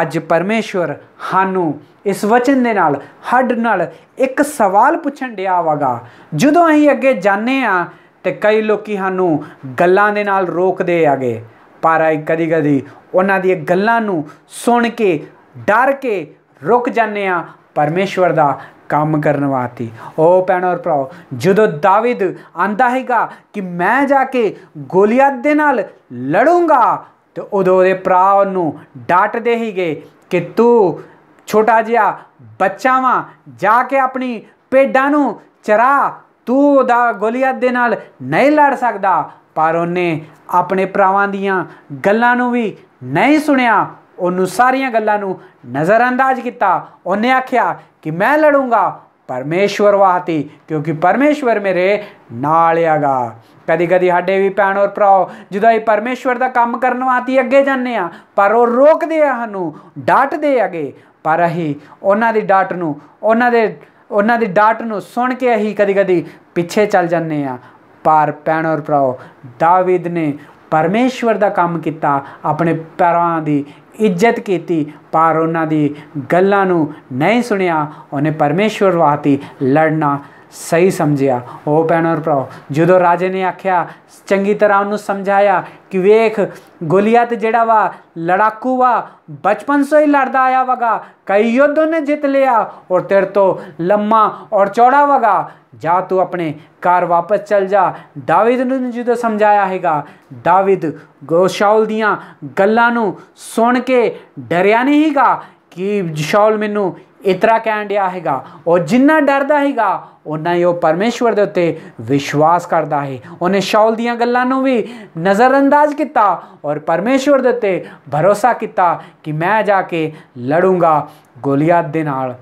ਅੱਜ ਪਰਮੇਸ਼ਵਰ ਹਾਨੂੰ ਇਸ ਵਚਨ ਦੇ ਨਾਲ ਹੱਡ ਨਾਲ ਇੱਕ ਸਵਾਲ ਪੁੱਛਣ ਡਿਆ ਵਗਾ ਜਦੋਂ ਅਸੀਂ ਅੱਗੇ ਜਾਣੇ ਆ ਤੇ ਕਈ ਲੋਕੀ ਸਾਨੂੰ ਗੱਲਾਂ ਦੇ ਨਾਲ ਰੋਕਦੇ ਆਗੇ ਪਰ ਕਦੀ ਕਦੀ ਉਹਨਾਂ ਦੀਆਂ ਗੱਲਾਂ ਨੂੰ ਸੁਣ ਕੇ ਡਰ ਕੇ ਰੁਕ ਜਾਂਦੇ ਆ ਪਰਮੇਸ਼ਵਰ ਦਾ ਕੰਮ ਕਰਨ ਵਾਸਤੇ ਉਹ ਪੈਣ ਔਰ ਭਰਾਓ ਜਦੋਂ ਦਾਵਿਦ ਆਂਦਾ ਹੈਗਾ ਕਿ ਮੈਂ ਜਾ ਕੇ ਗੋਲੀਅਤ ਦੇ ਨਾਲ ਲੜੂੰਗਾ ਤੇ ਉਦੋਂ ਉਹਦੇ ਭਰਾ ਉਹਨੂੰ ਡਾਟਦੇ ਹੀਗੇ ਕਿ ਤੂੰ ਛੋਟਾ ਜਿਹਾ ਬੱਚਾ ਵਾਂ ਜਾ ਕੇ ਆਪਣੀ ਪੇਡਾਂ ਨੂੰ ਚਰਾ ਤੂੰ ਉਹਦਾ ਗੋਲੀਅਤ ਦੇ ਨਾਲ ਨਹੀਂ ਲੜ ਸਕਦਾ ਪਰ ਉਹਨੇ ਆਪਣੇ ਭਰਾਵਾਂ ਦੀਆਂ ਗੱਲਾਂ ਨੂੰ ਵੀ ਨਹੀਂ ਸੁਣਿਆ ਉਹਨੂੰ ਸਾਰੀਆਂ ਗੱਲਾਂ ਨੂੰ ਨਜ਼ਰਅੰਦਾਜ਼ ਕੀਤਾ ਉਹਨੇ ਆਖਿਆ ਕਿ ਮੈਂ ਲੜੂੰਗਾ ਪਰਮੇਸ਼ਵਰ ਵਾਹਤੀ ਕਿਉਂਕਿ ਪਰਮੇਸ਼ਵਰ ਮੇਰੇ ਨਾਲ ਹੈਗਾ ਕਦੀ ਕਦੀ ਸਾਡੇ ਵੀ ਪੈਣ ਔਰ ਭਰਾਓ ਜਦੋਂ ਇਹ ਪਰਮੇਸ਼ਵਰ ਦਾ ਕੰਮ ਕਰਨ ਵਾਤੀ ਅੱਗੇ ਜਾਂਦੇ ਆ ਪਰ ਉਹ ਰੋਕਦੇ ਆ ਸਾਨੂੰ ਡਾਟਦੇ ਆਗੇ ਪਰ ਅਹੀ ਉਹਨਾਂ ਦੀ ਡਾਟ ਨੂੰ ਉਹਨਾਂ ਦੇ ਉਹਨਾਂ ਦੀ ਡਾਟ ਨੂੰ ਸੁਣ ਕੇ ਅਹੀ ਕਦੀ ਕਦੀ ਪਿੱਛੇ ਚੱਲ ਜਾਂਦੇ ਆ ਪਰ ਪੈਣ ਔਰ ਭਰਾਓ ਦਾਵਿਦ ਨੇ ਪਰਮੇਸ਼ਵਰ ਦਾ ਕੰਮ ਕੀਤਾ ਆਪਣੇ ਪੈਰਾਂ ਦੀ ਇੱਜ਼ਤ ਕੀਤੀ ਪਰ ਉਹਨਾਂ ਦੀ ਗੱਲਾਂ ਨੂੰ ਨਹੀਂ ਸੁਣਿਆ ਉਹਨੇ ਪਰਮੇਸ਼ਵਰ ਵਾਹਤੀ ਲੜਨਾ ਸਹੀ ਸਮਝਿਆ ਉਹ ਭੈਣ ਔਰ ਭਰਾਓ ਜਦੋਂ ਰਾਜੇ ਨੇ ਆਖਿਆ ਚੰਗੀ ਤਰ੍ਹਾਂ ਉਹਨੂੰ ਸਮਝਾਇਆ ਕਿ ਵੇਖ ਤੇ ਜਿਹੜਾ ਵਾ ਲੜਾਕੂ ਵਾ ਬਚਪਨ ਤੋਂ ਹੀ ਲੜਦਾ ਆਇਆ ਵਗਾ ਕਈ ਯੁੱਧੋਂ ਨੇ ਜਿੱਤ ਲਿਆ ਔਰ ਤੇਰ ਤੋਂ ਲੰਮਾ ਔਰ ਚੌੜਾ ਵਗਾ ਜਾ ਤੂੰ ਆਪਣੇ ਘਰ ਵਾਪਸ ਚਲ ਜਾ ਦਾਵਿਦ ਨੂੰ ਜਦੋਂ ਸਮਝਾਇਆ ਹੈਗਾ ਦਾਵਿਦ ਗੋਸ਼ਾਉਲ ਦੀਆਂ ਗੱਲਾਂ ਨੂੰ ਸੁਣ ਕੇ ਡਰਿਆ ਨਹੀਂਗਾ ਕਿ ਸ਼ਾਉਲ ਮੈਨੂੰ ਇਤਰਾ ਕਹਿਣ ਡਿਆ ਹੈਗਾ ਉਹ ਜਿੰਨਾ ਡਰਦਾ ਹੈਗਾ ਉਹਨਾਂ ਹੀ ਉਹ ਪਰਮੇਸ਼ਵਰ ਦੇ ਉੱਤੇ ਵਿਸ਼ਵਾਸ ਕਰਦਾ ਹੈ ਉਹਨੇ ਸ਼ੌਲ ਦੀਆਂ ਗੱਲਾਂ ਨੂੰ ਵੀ ਨਜ਼ਰਅੰਦਾਜ਼ ਕੀਤਾ ਔਰ ਪਰਮੇਸ਼ਵਰ ਦੇ ਉੱਤੇ ਭਰੋਸਾ ਕੀਤਾ ਕਿ ਮੈਂ ਜਾ ਕੇ ਲੜੂੰਗਾ ਗੋਲੀਆਦ ਦੇ ਨਾਲ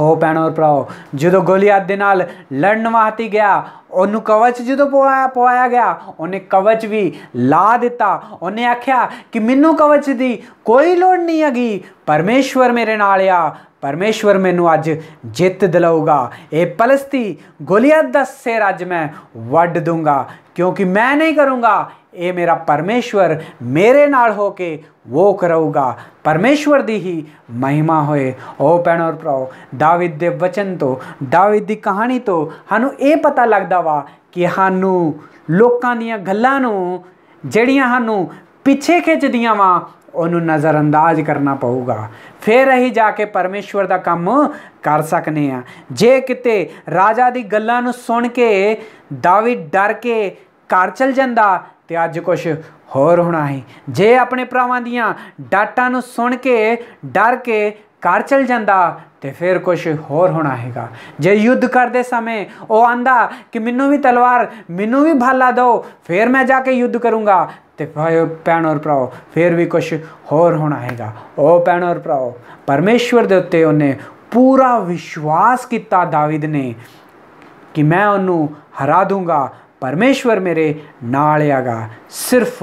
ਉਹ ਪੈਣੋ ਭਰਾਓ ਜਦੋਂ ਗੋਲੀਆਦ ਦੇ ਨਾਲ ਲੜਨ ਵਾਸਤੇ ਗਿਆ ਉਹਨੂੰ ਕਵਚ ਜਦੋਂ ਪਵਾਇਆ ਪਵਾਇਆ ਗਿਆ ਉਹਨੇ ਕਵਚ ਵੀ ਲਾ ਦਿੱਤਾ ਉਹਨੇ ਆਖਿਆ ਕਿ ਮੈਨੂੰ ਕਵਚ ਦੀ ਕੋਈ ਲੋੜ ਨਹੀਂ ਹੈਗੀ ਪਰਮੇਸ਼ਵਰ ਮੇਰੇ ਨਾਲ ਆ ਪਰਮੇਸ਼ਵਰ ਮੈਨੂੰ ਅੱਜ ਜਿੱਤ ਦਿਲਾਊਗਾ ਇਹ ਪਲਸਤੀ ਗੋਲੀਅਤ ਦਾ ਸਿਰ ਅੱਜ ਮੈਂ ਵੱਢ ਦੂੰਗਾ ਕਿਉਂਕਿ ਮੈਂ ਨਹੀਂ ਕਰੂੰਗਾ ਇਹ ਮੇਰਾ ਪਰਮੇਸ਼ਵਰ ਮੇਰੇ ਨਾਲ ਹੋ ਕੇ ਉਹ ਕਰਾਊਗਾ ਪਰਮੇਸ਼ਵਰ ਦੀ ਹੀ ਮਹਿਮਾ ਹੋਏ ਉਹ ਪੈਣ ਔਰ ਪ੍ਰਭ ਦਾਵਿਦ ਦੇ ਵਚਨ ਤੋਂ ਦਾਵਿਦ ਦੀ ਕਹਾਣੀ ਤੋਂ ਸਾਨੂੰ ਇਹ ਪਤਾ ਲੱਗਦਾ ਵਾ ਕਿ ਸਾਨੂੰ ਲੋਕਾਂ ਦੀਆਂ ਗੱਲਾਂ ਨੂੰ ਜਿਹੜੀਆਂ ਸਾਨੂੰ ਪਿੱਛੇ ਖਿੱਚਦੀਆਂ ਵਾ ਉਹਨੂੰ ਨਜ਼ਰਅੰਦਾਜ਼ ਕਰਨਾ ਪਊਗਾ ਫਿਰ ਅਸੀਂ ਜਾ ਕੇ ਪਰਮੇਸ਼ਵਰ ਦਾ ਕੰਮ ਕਰ ਸਕਨੇ ਆ ਜੇ ਕਿਤੇ ਰਾਜਾ ਦੀ ਗੱਲਾਂ ਨੂੰ ਸੁਣ ਕੇ ਦਾਵਿਦ ਡਰ ਕੇ ਘਰ ਚਲ ਜਾਂਦਾ ਤੇ ਅੱਜ ਕੁਝ ਹੋਰ ਹੋਣਾ ਹੈ ਜੇ ਆਪਣੇ ਭਰਾਵਾਂ ਦੀਆਂ ਡਾਟਾ ਨੂੰ ਸੁਣ ਕੇ ਡਰ ਕੇ ਘਰ ਚਲ ਜਾਂਦਾ ਤੇ ਫਿਰ ਕੁਝ ਹੋਰ ਹੋਣਾ ਹੈਗਾ ਜੇ ਯੁੱਧ ਕਰਦੇ ਸਮੇਂ ਉਹ ਆਂਦਾ ਕਿ ਮੈਨੂੰ ਵੀ ਤਲਵਾਰ ਮੈਨੂੰ ਵੀ ਭਾਲਾ ਦਿਓ ਫਿਰ ਮੈਂ ਜਾ ਕੇ ਯੁੱਧ ਕਰੂੰਗਾ ਤੇ ਭਾਈ ਪੈਣ ਔਰ ਭਰਾਓ ਫਿਰ ਵੀ ਕੁਝ ਹੋਰ ਹੋਣਾ ਹੈਗਾ ਉਹ ਪੈਣ ਔਰ ਭਰਾਓ ਪਰਮੇਸ਼ਵਰ ਦੇ ਉੱਤੇ ਉਹਨੇ ਪੂਰਾ ਵਿਸ਼ਵਾਸ ਕੀਤਾ ਦਾਵਿਦ ਨੇ ਕਿ ਮੈਂ ਉਹਨੂੰ ਹਰਾ ਦੂੰਗਾ ਪਰਮੇਸ਼ਵਰ ਮੇਰੇ ਨਾਲ ਆਗਾ ਸਿਰਫ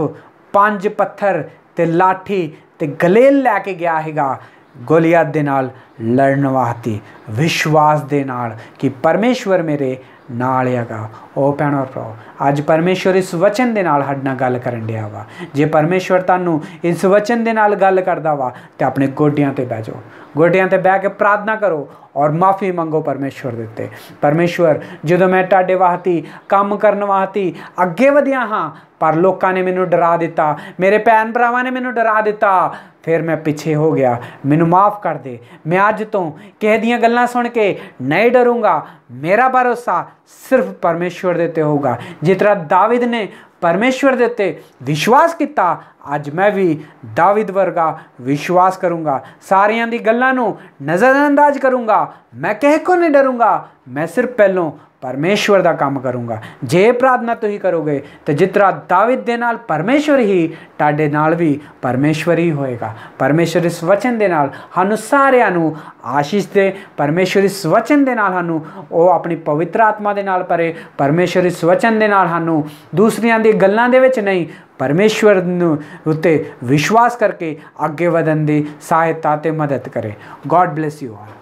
ਪੰਜ ਪੱਥਰ ਤੇ ਲਾਠੀ ਤੇ ਗਲੇਲ ਲੈ ਕੇ ਗਿਆ ਹੈਗਾ ਗੋਲੀਅਤ ਦੇ ਨਾਲ ਲੜਨ ਵਾਸਤੇ ਵਿਸ਼ਵਾਸ ਦੇ ਨਾਲ ਕਿ ਪਰਮੇਸ਼ਵਰ ਮੇਰੇ ਨਾਲ ਹੈਗਾ ਉਹ ਪੈਣਾ ਭਰਾਓ ਅੱਜ ਪਰਮੇਸ਼ਵਰ ਇਸ ਵਚਨ ਦੇ ਨਾਲ ਹੱਡ ਨਾਲ ਗੱਲ ਕਰਨ ਡਿਆ ਵਾ ਜੇ ਪਰਮੇਸ਼ਵਰ ਤੁਹਾਨੂੰ ਇਸ ਵਚਨ ਦੇ ਨਾਲ ਗੱਲ ਕਰਦਾ ਵਾ ਤੇ ਆਪਣੇ ਗੋਡਿਆਂ ਤੇ ਬਹਿ ਜਾਓ ਗੋਡਿਆਂ ਤੇ ਬਹਿ ਕੇ ਪ੍ਰਾਰਥਨਾ ਕਰੋ ਔਰ ਮਾਫੀ ਮੰਗੋ ਪਰਮੇਸ਼ਵਰ ਦਿੱਤੇ ਪਰਮੇਸ਼ਵਰ ਜਦੋਂ ਮੈਂ ਤੁਹਾਡੇ ਵਾਹਤੀ ਕੰਮ ਕਰਨ ਵਾਹਤੀ ਅੱਗੇ ਵਧਿਆ ਹਾਂ ਪਰ ਲੋਕਾਂ ਨੇ ਮੈਨੂੰ ਡਰਾ ਦਿੱਤਾ ਮੇਰੇ ਭੈਣ ਭਰਾਵਾਂ ਨੇ ਮੈਨੂੰ ਡਰਾ ਦਿੱਤਾ ਫਿਰ ਮੈਂ ਪਿੱਛੇ ਹੋ ਗਿਆ ਮੈਨੂੰ ਮਾਫ ਕਰ ਦੇ ਮੈਂ ਅੱਜ ਤੋਂ ਕਿਸੇ ਦੀਆਂ ਗੱਲਾਂ ਸੁਣ ਕੇ ਨਹੀਂ ਡਰੂੰਗਾ ਮੇਰਾ ਭਰੋਸਾ ਸਿਰਫ ਪਰਮੇਸ਼ਵਰ ਦੇ ਤੇ ਹੋਊਗਾ ਜਿਤਰਾ ਤਰ੍ਹਾਂ ਦਾਵਿਦ ਨੇ ਪਰਮੇਸ਼ਵਰ ਦੇ ਤੇ ਵਿਸ਼ਵਾਸ ਕੀਤਾ ਅੱਜ ਮੈਂ ਵੀ ਦਾਵਿਦ ਵਰਗਾ ਵਿਸ਼ਵਾਸ ਕਰੂੰਗਾ ਸਾਰਿਆਂ ਦੀ ਗੱਲਾਂ ਨੂੰ ਨਜ਼ਰਅੰਦਾਜ਼ ਕਰੂੰਗਾ ਮੈਂ ਕਹਿ ਕੋ ਨਹੀਂ ਡਰੂੰਗਾ ਮੈਂ ਸਿਰਫ ਪਹਿਲੋਂ ਪਰਮੇਸ਼ਵਰ ਦਾ ਕੰਮ ਕਰੂੰਗਾ ਜੇ ਪ੍ਰਾਰਥਨਾ ਤੁਸੀਂ ਕਰੋਗੇ ਤੇ ਜਿਤਰਾ ਦਾਵਿਦ ਦੇ ਨਾਲ ਪਰਮੇਸ਼ਵਰ ਹੀ ਟਾਡੇ ਨਾਲ ਵੀ ਪਰਮੇਸ਼ਵਰ ਹੀ ਹੋਏਗਾ ਪਰਮੇਸ਼ਵਰ ਇਸ ਵਚਨ ਦੇ ਨਾਲ ਸਾਨੂੰ ਸਾਰਿਆਂ ਨੂੰ ਆਸ਼ੀਸ਼ ਦੇ ਪਰਮੇਸ਼ਵਰ ਇਸ ਵਚਨ ਦੇ ਨਾਲ ਸਾਨੂੰ ਉਹ ਆਪਣੀ ਪਵਿੱਤਰ ਆਤਮਾ ਦੇ ਨਾਲ ਭਰੇ ਪਰਮੇਸ਼ਵਰ ਇਸ ਵਚਨ ਦੇ ਨਾਲ ਸਾਨੂੰ ਦੂਸਰੀਆਂ ਦੀ ਗੱਲਾਂ ਦੇ ਵਿੱਚ ਨਹੀਂ ਪਰਮੇਸ਼ਵਰ ਨੂੰ ਉੱਤੇ ਵਿਸ਼ਵਾਸ ਕਰਕੇ ਅੱਗੇ ਵਧਣ ਦੀ ਸਹਾਇਤਾ ਤੇ ਮਦਦ ਕਰੇ ਗੋਡ ਬlesਸ ਯੂ ਆਲ